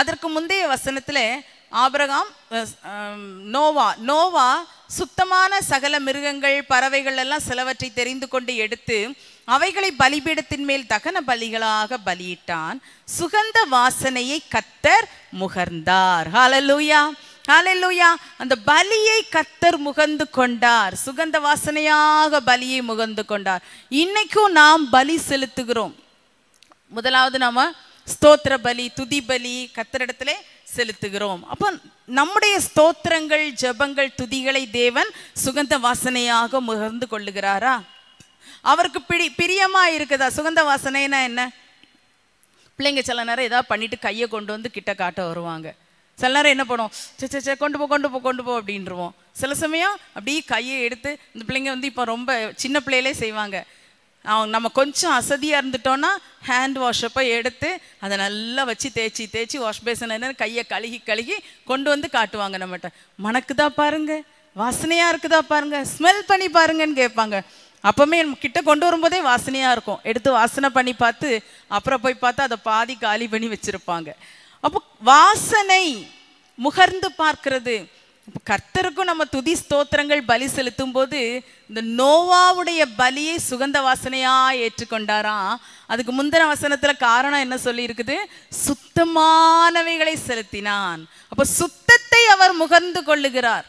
அதற்கு முந்தைய வசனத்தில் ஆபரகாம் நோவா நோவா சுத்தமான சகல மிருகங்கள் பறவைகள் எல்லாம் சிலவற்றை தெரிந்து கொண்டு எடுத்து அவைகளை பலிபீடத்தின் மேல் தகன பலிகளாக பலியிட்டான் சுகந்த வாசனையை கத்தர் முகர்ந்தார் லூயா ஹalleluya அந்த பலியை கத்தர் முகந்து கொண்டார் சுகந்த வாசனையாக பலியை முகந்து கொண்டார் இன்னைக்கும் நாம் பலி செலுத்துகிறோம் முதலாவது நாம ஸ்தோத்திர பலி துதி பலி கத்தரிடத்துல செலுத்துகிறோம் அப்போ நம்முடைய ஸ்தோத்திரங்கள் ஜபங்கள் துதிகளை தேவன் சுகந்த வாசனையாக முகர்ந்து கொள்ளுகிறாரா அவருக்கு பிடி பிரியமா இருக்குதா சுகந்த வாசனைனா என்ன பிள்ளைங்க சில நேரம் ஏதாவது பண்ணிட்டு கையை கொண்டு வந்து கிட்ட காட்ட வருவாங்க சில நேரம் என்ன பண்ணுவோம் சே சே சே கொண்டு போ கொண்டு போ கொண்டு போ அப்படின்றவோம் சில சமயம் அப்படியே கையை எடுத்து இந்த பிள்ளைங்க வந்து இப்போ ரொம்ப சின்ன பிள்ளையிலே செய்வாங்க அவங்க நம்ம கொஞ்சம் அசதியாக இருந்துட்டோன்னா ஹேண்ட் வாஷப்பை எடுத்து அதை நல்லா வச்சு தேய்ச்சி தேய்ச்சி வாஷ் பேசின என்ன கையை கழுகி கழுகி கொண்டு வந்து காட்டுவாங்க நம்மகிட்ட மணக்குதா பாருங்க வாசனையாக இருக்குதா பாருங்க ஸ்மெல் பண்ணி பாருங்கன்னு கேட்பாங்க அப்போவுமே கிட்ட கொண்டு வரும்போதே வாசனையாக இருக்கும் எடுத்து வாசனை பண்ணி பார்த்து அப்புறம் போய் பார்த்து அதை பாதி காலி பண்ணி வச்சுருப்பாங்க அப்போ வாசனை முகர்ந்து பார்க்கிறது கர்த்தருக்கும் நம்ம துதி ஸ்தோத்திரங்கள் பலி செலுத்தும் போது இந்த நோவாவுடைய பலியை சுகந்த வாசனையா ஏற்றுக்கொண்டாராம் அதுக்கு முந்தின வசனத்துல காரணம் என்ன சொல்லி இருக்குது சுத்தமானவைகளை செலுத்தினான் அப்ப சுத்தத்தை அவர் முகர்ந்து கொள்ளுகிறார்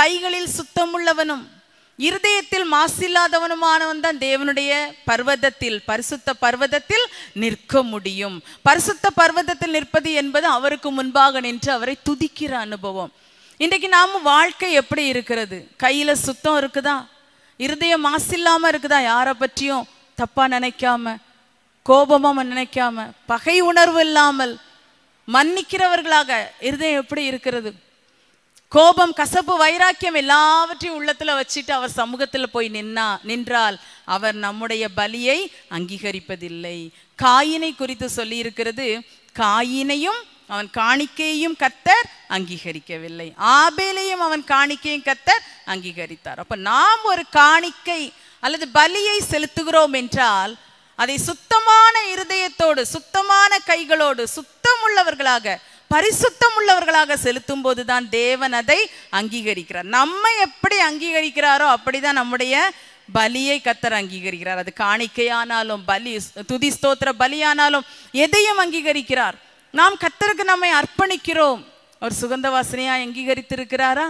கைகளில் சுத்தமுள்ளவனும் இருதயத்தில் மாசில்லாதவனுமானவன் தான் தேவனுடைய பர்வதத்தில் பரிசுத்த பர்வதத்தில் நிற்க முடியும் பரிசுத்த பர்வதத்தில் நிற்பது என்பது அவருக்கு முன்பாக நின்று அவரை துதிக்கிற அனுபவம் இன்றைக்கு நாம வாழ்க்கை எப்படி இருக்கிறது கையில சுத்தம் இருக்குதா இருதயம் மாசில்லாம இருக்குதா யாரை பற்றியும் தப்பா நினைக்காம கோபமாக நினைக்காம பகை உணர்வு இல்லாமல் மன்னிக்கிறவர்களாக இருதயம் எப்படி இருக்கிறது கோபம் கசப்பு வைராக்கியம் எல்லாவற்றையும் உள்ளத்துல வச்சுட்டு அவர் சமூகத்துல போய் நின்னா நின்றால் அவர் நம்முடைய பலியை அங்கீகரிப்பதில்லை காயினை குறித்து சொல்லி இருக்கிறது காயினையும் அவன் காணிக்கையும் கத்தர் அங்கீகரிக்கவில்லை ஆபேலையும் அவன் காணிக்கையும் கத்தர் அங்கீகரித்தார் அப்ப நாம் ஒரு காணிக்கை அல்லது பலியை செலுத்துகிறோம் என்றால் அதை சுத்தமான இருதயத்தோடு சுத்தமான கைகளோடு சுத்தம் உள்ளவர்களாக பரிசுத்தம் உள்ளவர்களாக செலுத்தும் போதுதான் தேவன் அதை அங்கீகரிக்கிறார் நம்ம எப்படி அங்கீகரிக்கிறாரோ அப்படிதான் நம்முடைய பலியை கத்தர் அங்கீகரிக்கிறார் அது காணிக்கையானாலும் பலி துதி ஸ்தோத்திர பலியானாலும் எதையும் அங்கீகரிக்கிறார் நாம் கத்தருக்கு நம்மை அர்ப்பணிக்கிறோம் அவர் சுகந்த வாசனையா அங்கீகரித்திருக்கிறாரா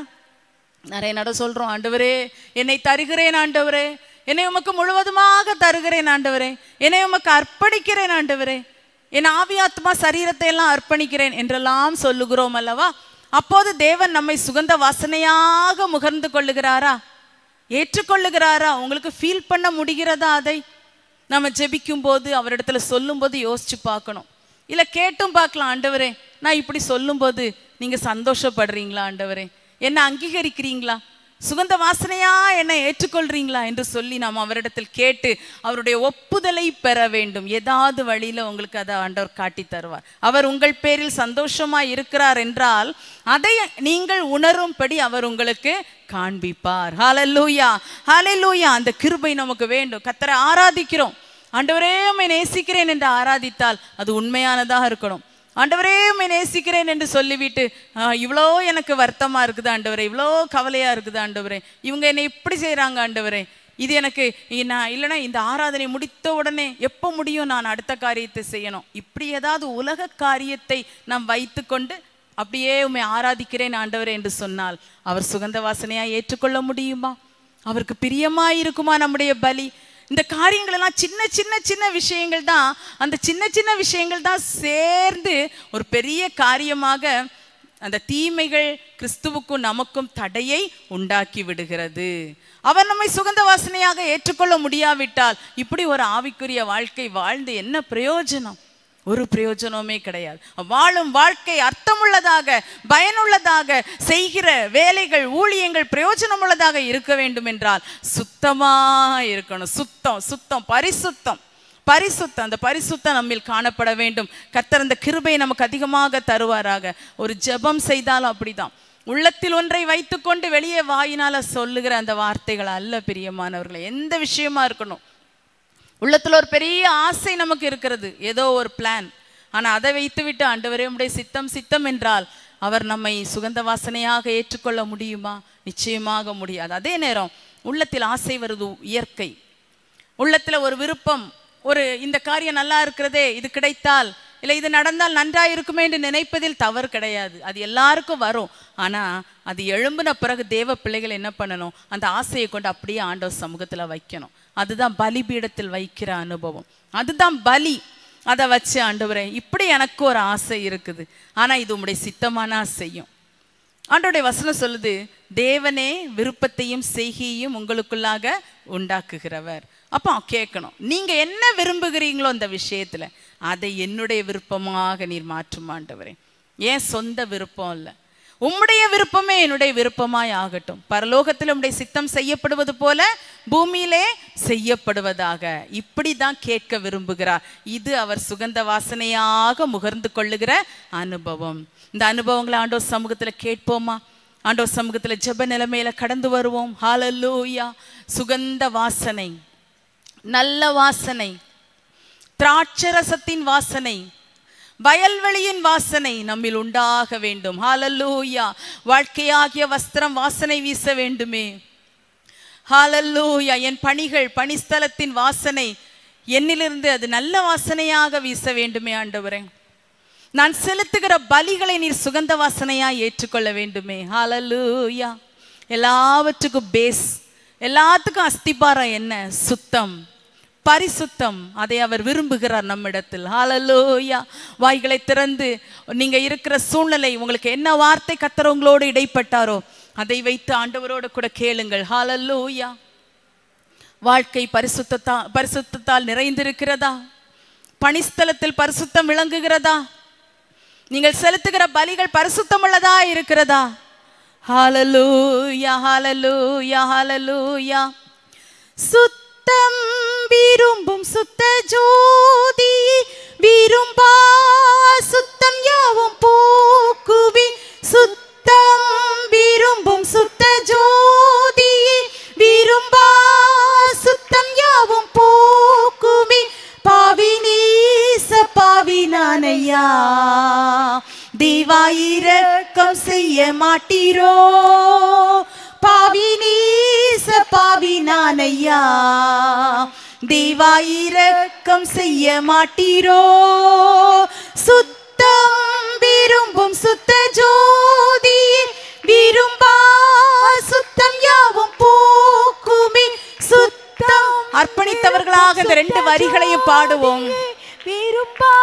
நிறைய நட சொல்றோம் ஆண்டவரே என்னை தருகிறேன் ஆண்டவரே என்னை உமக்கு முழுவதுமாக தருகிறேன் ஆண்டவரே என்னை உமக்கு அர்ப்பணிக்கிறேன் ஆண்டவரே என் ஆவியாத்மா சரீரத்தை எல்லாம் அர்ப்பணிக்கிறேன் என்றெல்லாம் சொல்லுகிறோம் அல்லவா அப்போது தேவன் நம்மை சுகந்த வாசனையாக முகர்ந்து கொள்ளுகிறாரா ஏற்றுக்கொள்ளுகிறாரா உங்களுக்கு ஃபீல் பண்ண முடிகிறதா அதை நம்ம ஜெபிக்கும் போது அவரிடத்துல சொல்லும் போது யோசிச்சு பார்க்கணும் இல்லை கேட்டும் பார்க்கலாம் ஆண்டவரே நான் இப்படி சொல்லும்போது நீங்கள் சந்தோஷப்படுறீங்களா ஆண்டவரே என்ன அங்கீகரிக்கிறீங்களா சுகந்த வாசனையா என்னை ஏற்றுக்கொள்றீங்களா என்று சொல்லி நாம் அவரிடத்தில் கேட்டு அவருடைய ஒப்புதலை பெற வேண்டும் ஏதாவது வழியில உங்களுக்கு அதை ஆண்டவர் காட்டி தருவார் அவர் உங்கள் பேரில் சந்தோஷமா இருக்கிறார் என்றால் அதை நீங்கள் உணரும்படி அவர் உங்களுக்கு காண்பிப்பார் ஹாலல்லூயா ஹாலல்லூயா அந்த கிருபை நமக்கு வேண்டும் கத்தரை ஆராதிக்கிறோம் ஆண்டவரே உண்மை நேசிக்கிறேன் என்று ஆராதித்தால் அது உண்மையானதாக இருக்கணும் ஆண்டவரே உண்மை நேசிக்கிறேன் என்று சொல்லிவிட்டு இவ்வளோ எனக்கு வருத்தமாக இருக்குது ஆண்டவரே இவ்வளோ கவலையாக இருக்குது ஆண்டவரே இவங்க என்னை இப்படி செய்கிறாங்க ஆண்டவரே இது எனக்கு நான் இல்லைனா இந்த ஆராதனை முடித்த உடனே எப்போ முடியும் நான் அடுத்த காரியத்தை செய்யணும் இப்படி ஏதாவது உலக காரியத்தை நாம் வைத்து கொண்டு அப்படியே உண்மை ஆராதிக்கிறேன் ஆண்டவரே என்று சொன்னால் அவர் சுகந்த வாசனையாக ஏற்றுக்கொள்ள முடியுமா அவருக்கு பிரியமாக இருக்குமா நம்முடைய பலி இந்த காரியங்கள் எல்லாம் சின்ன சின்ன சின்ன விஷயங்கள் தான் அந்த சின்ன சின்ன விஷயங்கள் தான் சேர்ந்து ஒரு பெரிய காரியமாக அந்த தீமைகள் கிறிஸ்துவுக்கும் நமக்கும் தடையை உண்டாக்கி விடுகிறது அவர் நம்மை சுகந்த வாசனையாக ஏற்றுக்கொள்ள முடியாவிட்டால் இப்படி ஒரு ஆவிக்குரிய வாழ்க்கை வாழ்ந்து என்ன பிரயோஜனம் ஒரு பிரயோஜனமே கிடையாது வாழும் வாழ்க்கை அர்த்தமுள்ளதாக பயனுள்ளதாக செய்கிற வேலைகள் ஊழியங்கள் பிரயோஜனமுள்ளதாக இருக்க வேண்டும் என்றால் சுத்தமாக இருக்கணும் சுத்தம் சுத்தம் பரிசுத்தம் பரிசுத்தம் அந்த பரிசுத்தம் நம்மில் காணப்பட வேண்டும் கத்தர் அந்த கிருபை நமக்கு அதிகமாக தருவாராக ஒரு ஜெபம் செய்தாலும் அப்படிதான் உள்ளத்தில் ஒன்றை வைத்துக்கொண்டு வெளியே வாயினால சொல்லுகிற அந்த வார்த்தைகள் அல்ல பிரியமானவர்களை எந்த விஷயமா இருக்கணும் உள்ளத்தில் ஒரு பெரிய ஆசை நமக்கு இருக்கிறது ஏதோ ஒரு பிளான் ஆனால் அதை வைத்துவிட்டு ஆண்டவரே உடைய சித்தம் சித்தம் என்றால் அவர் நம்மை சுகந்த வாசனையாக ஏற்றுக்கொள்ள முடியுமா நிச்சயமாக முடியாது அதே நேரம் உள்ளத்தில் ஆசை வருது இயற்கை உள்ளத்தில் ஒரு விருப்பம் ஒரு இந்த காரியம் நல்லா இருக்கிறதே இது கிடைத்தால் இல்லை இது நடந்தால் நன்றாக இருக்குமே என்று நினைப்பதில் தவறு கிடையாது அது எல்லாருக்கும் வரும் ஆனால் அது எழும்பின பிறகு தேவ பிள்ளைகள் என்ன பண்ணணும் அந்த ஆசையை கொண்டு அப்படியே ஆண்டவர் சமூகத்தில் வைக்கணும் அதுதான் பலிபீடத்தில் வைக்கிற அனுபவம் அதுதான் பலி அதை வச்சு ஆண்டவரே இப்படி எனக்கு ஒரு ஆசை இருக்குது ஆனால் இது உங்களுடைய சித்தமான செய்யும் ஆண்டோடைய வசனம் சொல்லுது தேவனே விருப்பத்தையும் செய்கையையும் உங்களுக்குள்ளாக உண்டாக்குகிறவர் அப்போ கேட்கணும் நீங்கள் என்ன விரும்புகிறீங்களோ அந்த விஷயத்தில் அதை என்னுடைய விருப்பமாக நீர் மாற்றும் ஆண்டவரே ஏன் சொந்த விருப்பம் இல்லை உம்முடைய விருப்பமே என்னுடைய விருப்பமாய் ஆகட்டும் பரலோகத்தில் உம்முடைய சித்தம் செய்யப்படுவது போல பூமியிலே செய்யப்படுவதாக இப்படிதான் கேட்க விரும்புகிறார் இது அவர் சுகந்த வாசனையாக முகர்ந்து கொள்ளுகிற அனுபவம் இந்த அனுபவங்களை ஆண்டோர் சமூகத்தில் கேட்போமா ஆண்டோர் சமூகத்தில் ஜெப நிலைமையில கடந்து வருவோம் ஹாலல்லூயா சுகந்த வாசனை நல்ல வாசனை திராட்சரசத்தின் வாசனை வயல்வெளியின் வாசனை நம்மில் உண்டாக வேண்டும் ஹாலல்லூயா வாழ்க்கையாகிய வஸ்திரம் வாசனை வீச வேண்டுமே ஹாலல்லூயா என் பணிகள் பணிஸ்தலத்தின் வாசனை என்னிலிருந்து அது நல்ல வாசனையாக வீச வேண்டுமே ஆண்டவரே நான் செலுத்துகிற பலிகளை நீர் சுகந்த வாசனையா ஏற்றுக்கொள்ள வேண்டுமே ஹாலல்லூயா எல்லாவற்றுக்கும் பேஸ் எல்லாத்துக்கும் அஸ்திபாரம் என்ன சுத்தம் பரிசுத்தம் அதை அவர் விரும்புகிறார் நம்மிடத்தில் ஹாலலோயா வாய்களை திறந்து நீங்க இருக்கிற சூழ்நிலை உங்களுக்கு என்ன வார்த்தை கத்துறவங்களோடு இடைப்பட்டாரோ அதை வைத்து ஆண்டவரோடு கூட கேளுங்கள் ஹாலலோயா வாழ்க்கை பரிசுத்தா பரிசுத்தால் நிறைந்திருக்கிறதா பணிஸ்தலத்தில் பரிசுத்தம் விளங்குகிறதா நீங்கள் செலுத்துகிற பலிகள் பரிசுத்தமுள்ளதா இருக்கிறதா ஹாலலூயா ஹாலலூயா ஹாலலூயா சுத்தம் விரும்பும் சுத்த ஜோதி விரும்பா சுத்தம் யாவும் போக்குவின் சுத்தம் விரும்பும் சுத்த ஜோதி விரும்பா சுத்தம் யாவும் போக்குவின் பாவி நீச பாவி நானையா தேவாயிரக்கம் செய்ய மாட்டீரோ பாவி நீச பாவி நானையா தேவாயிரக்கம் செய்ய மாட்டீரோ சுத்தம் விரும்பும் சுத்த ஜோதி விரும்பா சுத்தம் யாவும் போக்குமே சுத்தம் அர்ப்பணித்தவர்களாக இந்த ரெண்டு வரிகளையும் பாடுவோம் விரும்பா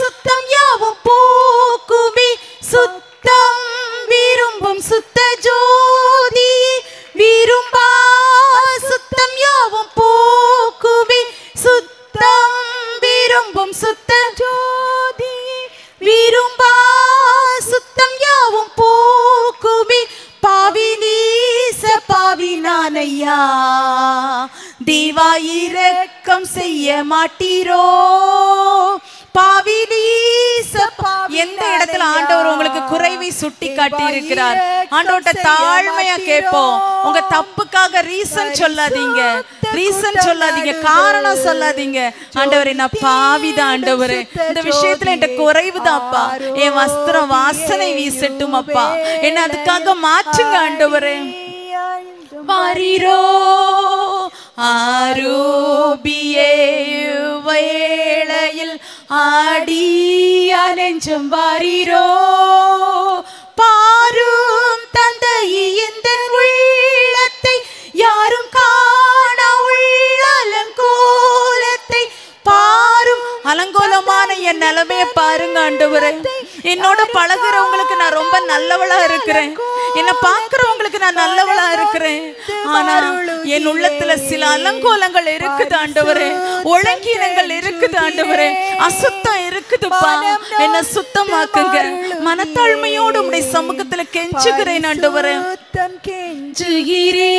சுத்தம் யாவும் போக்குமே சுத்தம் நித்தம் விரும்பும் சுத்த ஜோதி விரும்பா சுத்தம் யாவும் போக்குவி சுத்தம் விரும்பும் சுத்த ஜோதி விரும்பா சுத்தம் யாவும் போக்குவி பாவி நீச பாவி நானையா தேவா இரக்கம் செய்ய மாட்டீரோ எந்த இடத்துல ஆண்டவர் உங்களுக்கு குறைவை சுட்டி காட்டி இருக்கிறார் ஆண்டவர்கிட்ட தாழ்மையா கேட்போம் உங்க தப்புக்காக ரீசன் சொல்லாதீங்க ரீசன் சொல்லாதீங்க காரணம் சொல்லாதீங்க ஆண்டவர் என்ன பாவிதான் ஆண்டவரே இந்த விஷயத்துல என்கிட்ட குறைவுதான் அப்பா என் வஸ்திரம் வாசனை வீசட்டும் அப்பா என்ன அதுக்காக மாற்றுங்க ஆண்டவரே மாறிரோ ஆரோபியே வேளையில் ஆடிய நெஞ்சம் வாரீரோ பாரும் தந்தையின் உள்ள நிலைமைய பாருங்க ஆண்டவரே என்னோட பழகுறவங்களுக்கு நான் ரொம்ப நல்லவளா இருக்கிறேன் என்ன பாக்குறவங்களுக்கு நான் நல்லவளா இருக்கிறேன் ஆனா என் உள்ளத்துல சில அலங்கோலங்கள் இருக்குது ஆண்டவரே ஒழுங்கீனங்கள் இருக்குது ஆண்டவரே அசுத்தம் இருக்குது என்ன சுத்தமாக்குங்க மனத்தாழ்மையோடு உடைய சமூகத்துல கெஞ்சுகிறேன் ஆண்டவரே கெஞ்சுகிறே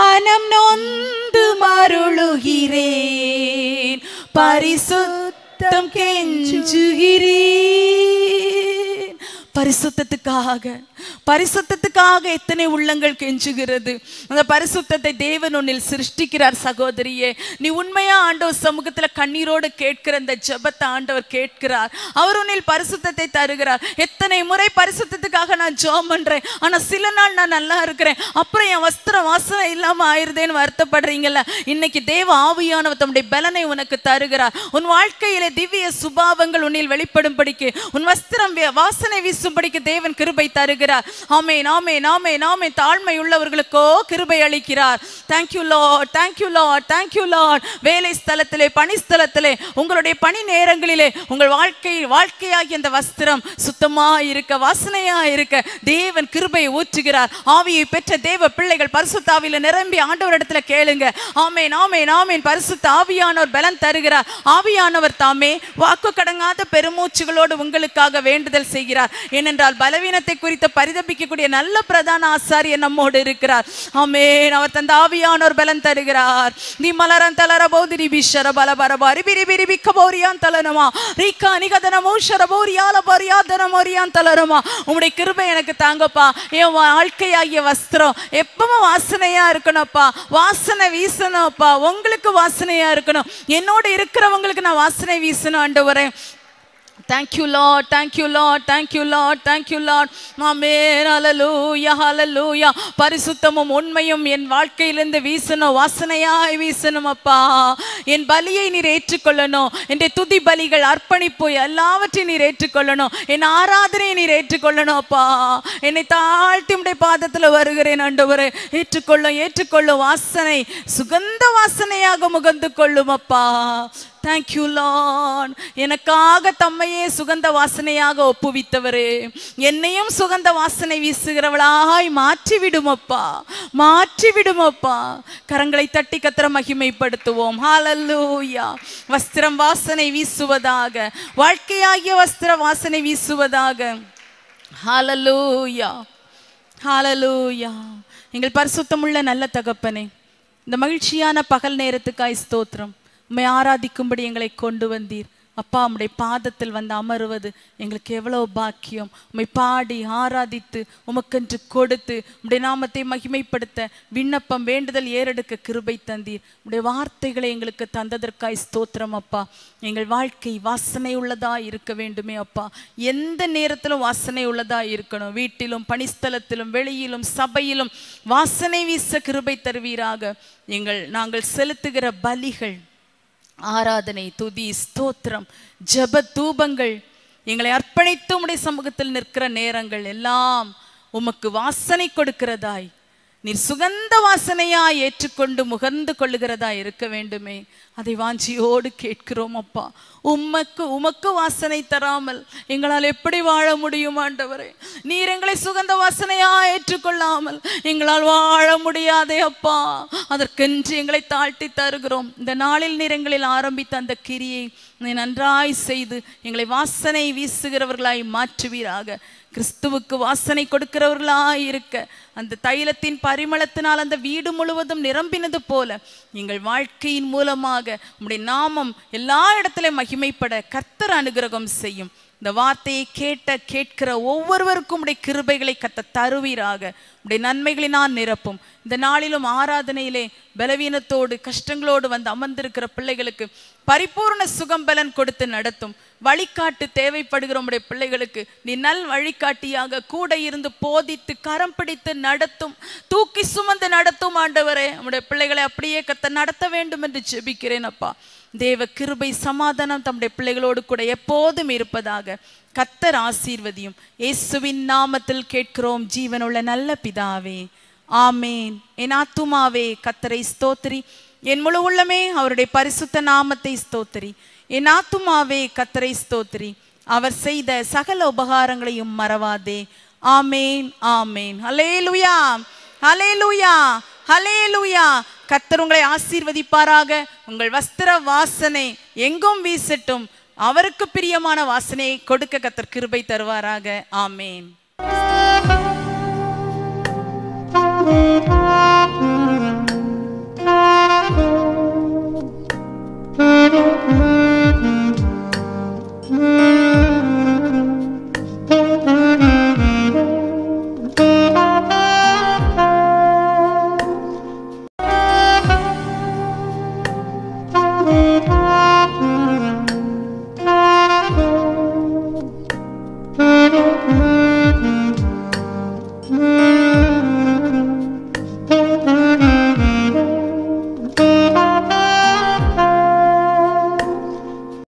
மனம் நொந்து மருளுகிறேன் பரிசுத்த രക്തം കെഞ്ചുകിരീ பரிசுத்தத்துக்காக பரிசுத்தத்துக்காக எத்தனை உள்ளங்கள் கெஞ்சுகிறது அந்த பரிசுத்தத்தை தேவன் உன்னில் சிருஷ்டிக்கிறார் சகோதரியே நீ உண்மையா ஆண்டவர் சமூகத்துல கண்ணீரோடு கேட்கிற அந்த ஜபத்தை ஆண்டவர் கேட்கிறார் அவர் உன்னில் பரிசுத்தத்தை தருகிறார் எத்தனை முறை பரிசுத்தத்துக்காக நான் ஜோம் பண்றேன் ஆனா சில நாள் நான் நல்லா இருக்கிறேன் அப்புறம் என் வஸ்திரம் வாசனை இல்லாம ஆயிருதேன்னு வருத்தப்படுறீங்கல்ல இன்னைக்கு தேவ ஆவியானவர் தம்முடைய பலனை உனக்கு தருகிறார் உன் வாழ்க்கையில திவ்ய சுபாவங்கள் உன்னில் வெளிப்படும்படிக்கு உன் வஸ்திரம் வாசனை வீச பேசும்படிக்கு தேவன் கிருபை தருகிறார் ஆமே நாமே நாமே நாமே தாழ்மை உள்ளவர்களுக்கோ கிருபை அளிக்கிறார் thank you lord thank you lord thank you lord வேலை ஸ்தலத்திலே பணி ஸ்தலத்திலே உங்களுடைய பணி நேரங்களிலே உங்கள் வாழ்க்கை வாழ்க்கையாகிய அந்த வஸ்திரம் சுத்தமா இருக்க வாசனையா இருக்க தேவன் கிருபை ஊற்றுகிறார் ஆவியை பெற்ற தேவ பிள்ளைகள் பரிசுத்தாவில நிரம்பி ஆண்டவரிடத்துல கேளுங்க ஆமே நாமே நாமே பரிசுத்த ஆவியானவர் பலன் தருகிறார் ஆவியானவர் தாமே வாக்கு கடங்காத பெருமூச்சுகளோடு உங்களுக்காக வேண்டுதல் செய்கிறார் ஏனென்றால் பலவீனத்தை குறித்து பரிதபிக்கக்கூடிய நல்ல பிரதான ஆசாரியர் நம்மோடு இருக்கிறார் ஆமேன் அவர் தந்த ஆவியானோர் பலன் தருகிறார் நீ மலரன் தளர போது நீ பரபாரி பிரி பிரி பிரிபிக்க போரியான் தலனமா ரீக்கா நிகதனமோ ஷரபோரியால பரியாதனமோரியான் தளரமா உங்களுடைய கிருபை எனக்கு தாங்கப்பா என் வாழ்க்கையாகிய வஸ்திரம் எப்பவும் வாசனையா இருக்கணும்ப்பா வாசனை வீசணும்ப்பா உங்களுக்கு வாசனையா இருக்கணும் என்னோட இருக்கிறவங்களுக்கு நான் வாசனை வீசணும் ஆண்டு வரேன் thank you lord thank you lord thank you lord you lord ஆமே அலலூயா அலலூயா பரிசுத்தமும் உண்மையும் என் வாழ்க்கையிலிருந்து வீசணும் வாசனையாய் வீசணும் அப்பா என் பலியை நீர் ஏற்றுக்கொள்ளணும் என் துதி பலிகள் அர்ப்பணிப்பு எல்லாவற்றையும் நீர் ஏற்றுக்கொள்ளணும் என் ஆராதனையை நீர் ஏற்றுக்கொள்ளணும் அப்பா என்னை தாழ்த்தி உடைய பாதத்தில் வருகிறேன் ஆண்டவரே ஏற்றுக்கொள்ளும் ஏற்றுக்கொள்ளும் வாசனை சுகந்த வாசனையாக முகந்து கொள்ளும் அப்பா தேங்க்யூ லான் எனக்காக தம்மையே சுகந்த வாசனையாக ஒப்புவித்தவரே என்னையும் சுகந்த வாசனை வீசுகிறவளாய் மாற்றி விடுமப்பா கரங்களை தட்டி கத்திர மகிமைப்படுத்துவோம் ஹாலல்லூயா வஸ்திரம் வாசனை வீசுவதாக வாழ்க்கையாகிய வஸ்திர வாசனை வீசுவதாக ஹாலலூயா ஹாலலூயா எங்கள் பரிசுத்தமுள்ள நல்ல தகப்பனே இந்த மகிழ்ச்சியான பகல் நேரத்துக்காய் ஸ்தோத்திரம் உம்மை ஆராதிக்கும்படி எங்களை கொண்டு வந்தீர் அப்பா உம்முடைய பாதத்தில் வந்து அமருவது எங்களுக்கு எவ்வளவு பாக்கியம் உம்மை பாடி ஆராதித்து உமக்கென்று கொடுத்து உடைய நாமத்தை மகிமைப்படுத்த விண்ணப்பம் வேண்டுதல் ஏறெடுக்க கிருபை தந்தீர் உடைய வார்த்தைகளை எங்களுக்கு தந்ததற்காய் ஸ்தோத்திரம் அப்பா எங்கள் வாழ்க்கை வாசனை உள்ளதா இருக்க வேண்டுமே அப்பா எந்த நேரத்திலும் வாசனை உள்ளதா இருக்கணும் வீட்டிலும் பணிஸ்தலத்திலும் வெளியிலும் சபையிலும் வாசனை வீச கிருபை தருவீராக எங்கள் நாங்கள் செலுத்துகிற பலிகள் ஆராதனை துதி ஸ்தோத்திரம் ஜப தூபங்கள் எங்களை அர்ப்பணித்து உடைய சமூகத்தில் நிற்கிற நேரங்கள் எல்லாம் உமக்கு வாசனை கொடுக்கிறதாய் நீர் சுகந்த வாசனையா ஏற்றுக்கொண்டு முகர்ந்து கொள்ளுகிறதா இருக்க வேண்டுமே அதை வாஞ்சியோடு கேட்கிறோம் அப்பா உமக்கு உமக்கு வாசனை தராமல் எங்களால் எப்படி வாழ முடியும் ஆண்டவரே நீர் எங்களை சுகந்த வாசனையா ஏற்றுக்கொள்ளாமல் எங்களால் வாழ முடியாதே அப்பா அதற்கென்று எங்களை தாழ்த்தி தருகிறோம் இந்த நாளில் நீர் எங்களில் ஆரம்பித்த அந்த கிரியை நீ நன்றாய் செய்து எங்களை வாசனை வீசுகிறவர்களாய் மாற்றுவீராக கிறிஸ்துவுக்கு வாசனை கொடுக்கிறவர்களா இருக்க அந்த தைலத்தின் பரிமளத்தினால் அந்த வீடு முழுவதும் நிரம்பினது போல எங்கள் வாழ்க்கையின் மூலமாக உங்களுடைய நாமம் எல்லா இடத்திலும் மகிமைப்பட கர்த்தர் அனுகிரகம் செய்யும் இந்த வார்த்தையை கேட்ட கேட்கிற ஒவ்வொருவருக்கும் உடைய கிருபைகளை கத்த தருவீராக உடைய நன்மைகளை நான் நிரப்பும் இந்த நாளிலும் ஆராதனையிலே பலவீனத்தோடு கஷ்டங்களோடு வந்து அமர்ந்திருக்கிற பிள்ளைகளுக்கு பரிபூர்ண சுகம்பலன் கொடுத்து நடத்தும் வழிகாட்டு தேவைப்படுகிற உடைய பிள்ளைகளுக்கு நீ நல் வழிகாட்டியாக கூட இருந்து போதித்து கரம் பிடித்து நடத்தும் தூக்கி சுமந்து நடத்தும் ஆண்டவரே உடைய பிள்ளைகளை அப்படியே கத்த நடத்த வேண்டும் என்று ஜெபிக்கிறேன் அப்பா தேவ கிருபை சமாதானம் தம்முடைய பிள்ளைகளோடு கூட எப்போதும் இருப்பதாக கத்தர் ஆசீர்வதியும் இயேசுவின் நாமத்தில் கேட்கிறோம் ஜீவனுள்ள நல்ல பிதாவே ஆமேன் என் ஆத்துமாவே கத்தரை ஸ்தோத்திரி என் முழு உள்ளமே அவருடைய பரிசுத்த நாமத்தை ஸ்தோத்திரி என் ஆத்துமாவே கத்தரை ஸ்தோத்திரி அவர் செய்த சகல உபகாரங்களையும் மறவாதே ஆமேன் ஆமேன் ஹலே லுயா ஹலே லுயா ஹலே லுயா கத்தர் உங்களை ஆசீர்வதிப்பாராக உங்கள் வஸ்திர வாசனை எங்கும் வீசட்டும் அவருக்கு பிரியமான வாசனையை கொடுக்க கத்தர் கிருபை தருவாராக ஆமேன்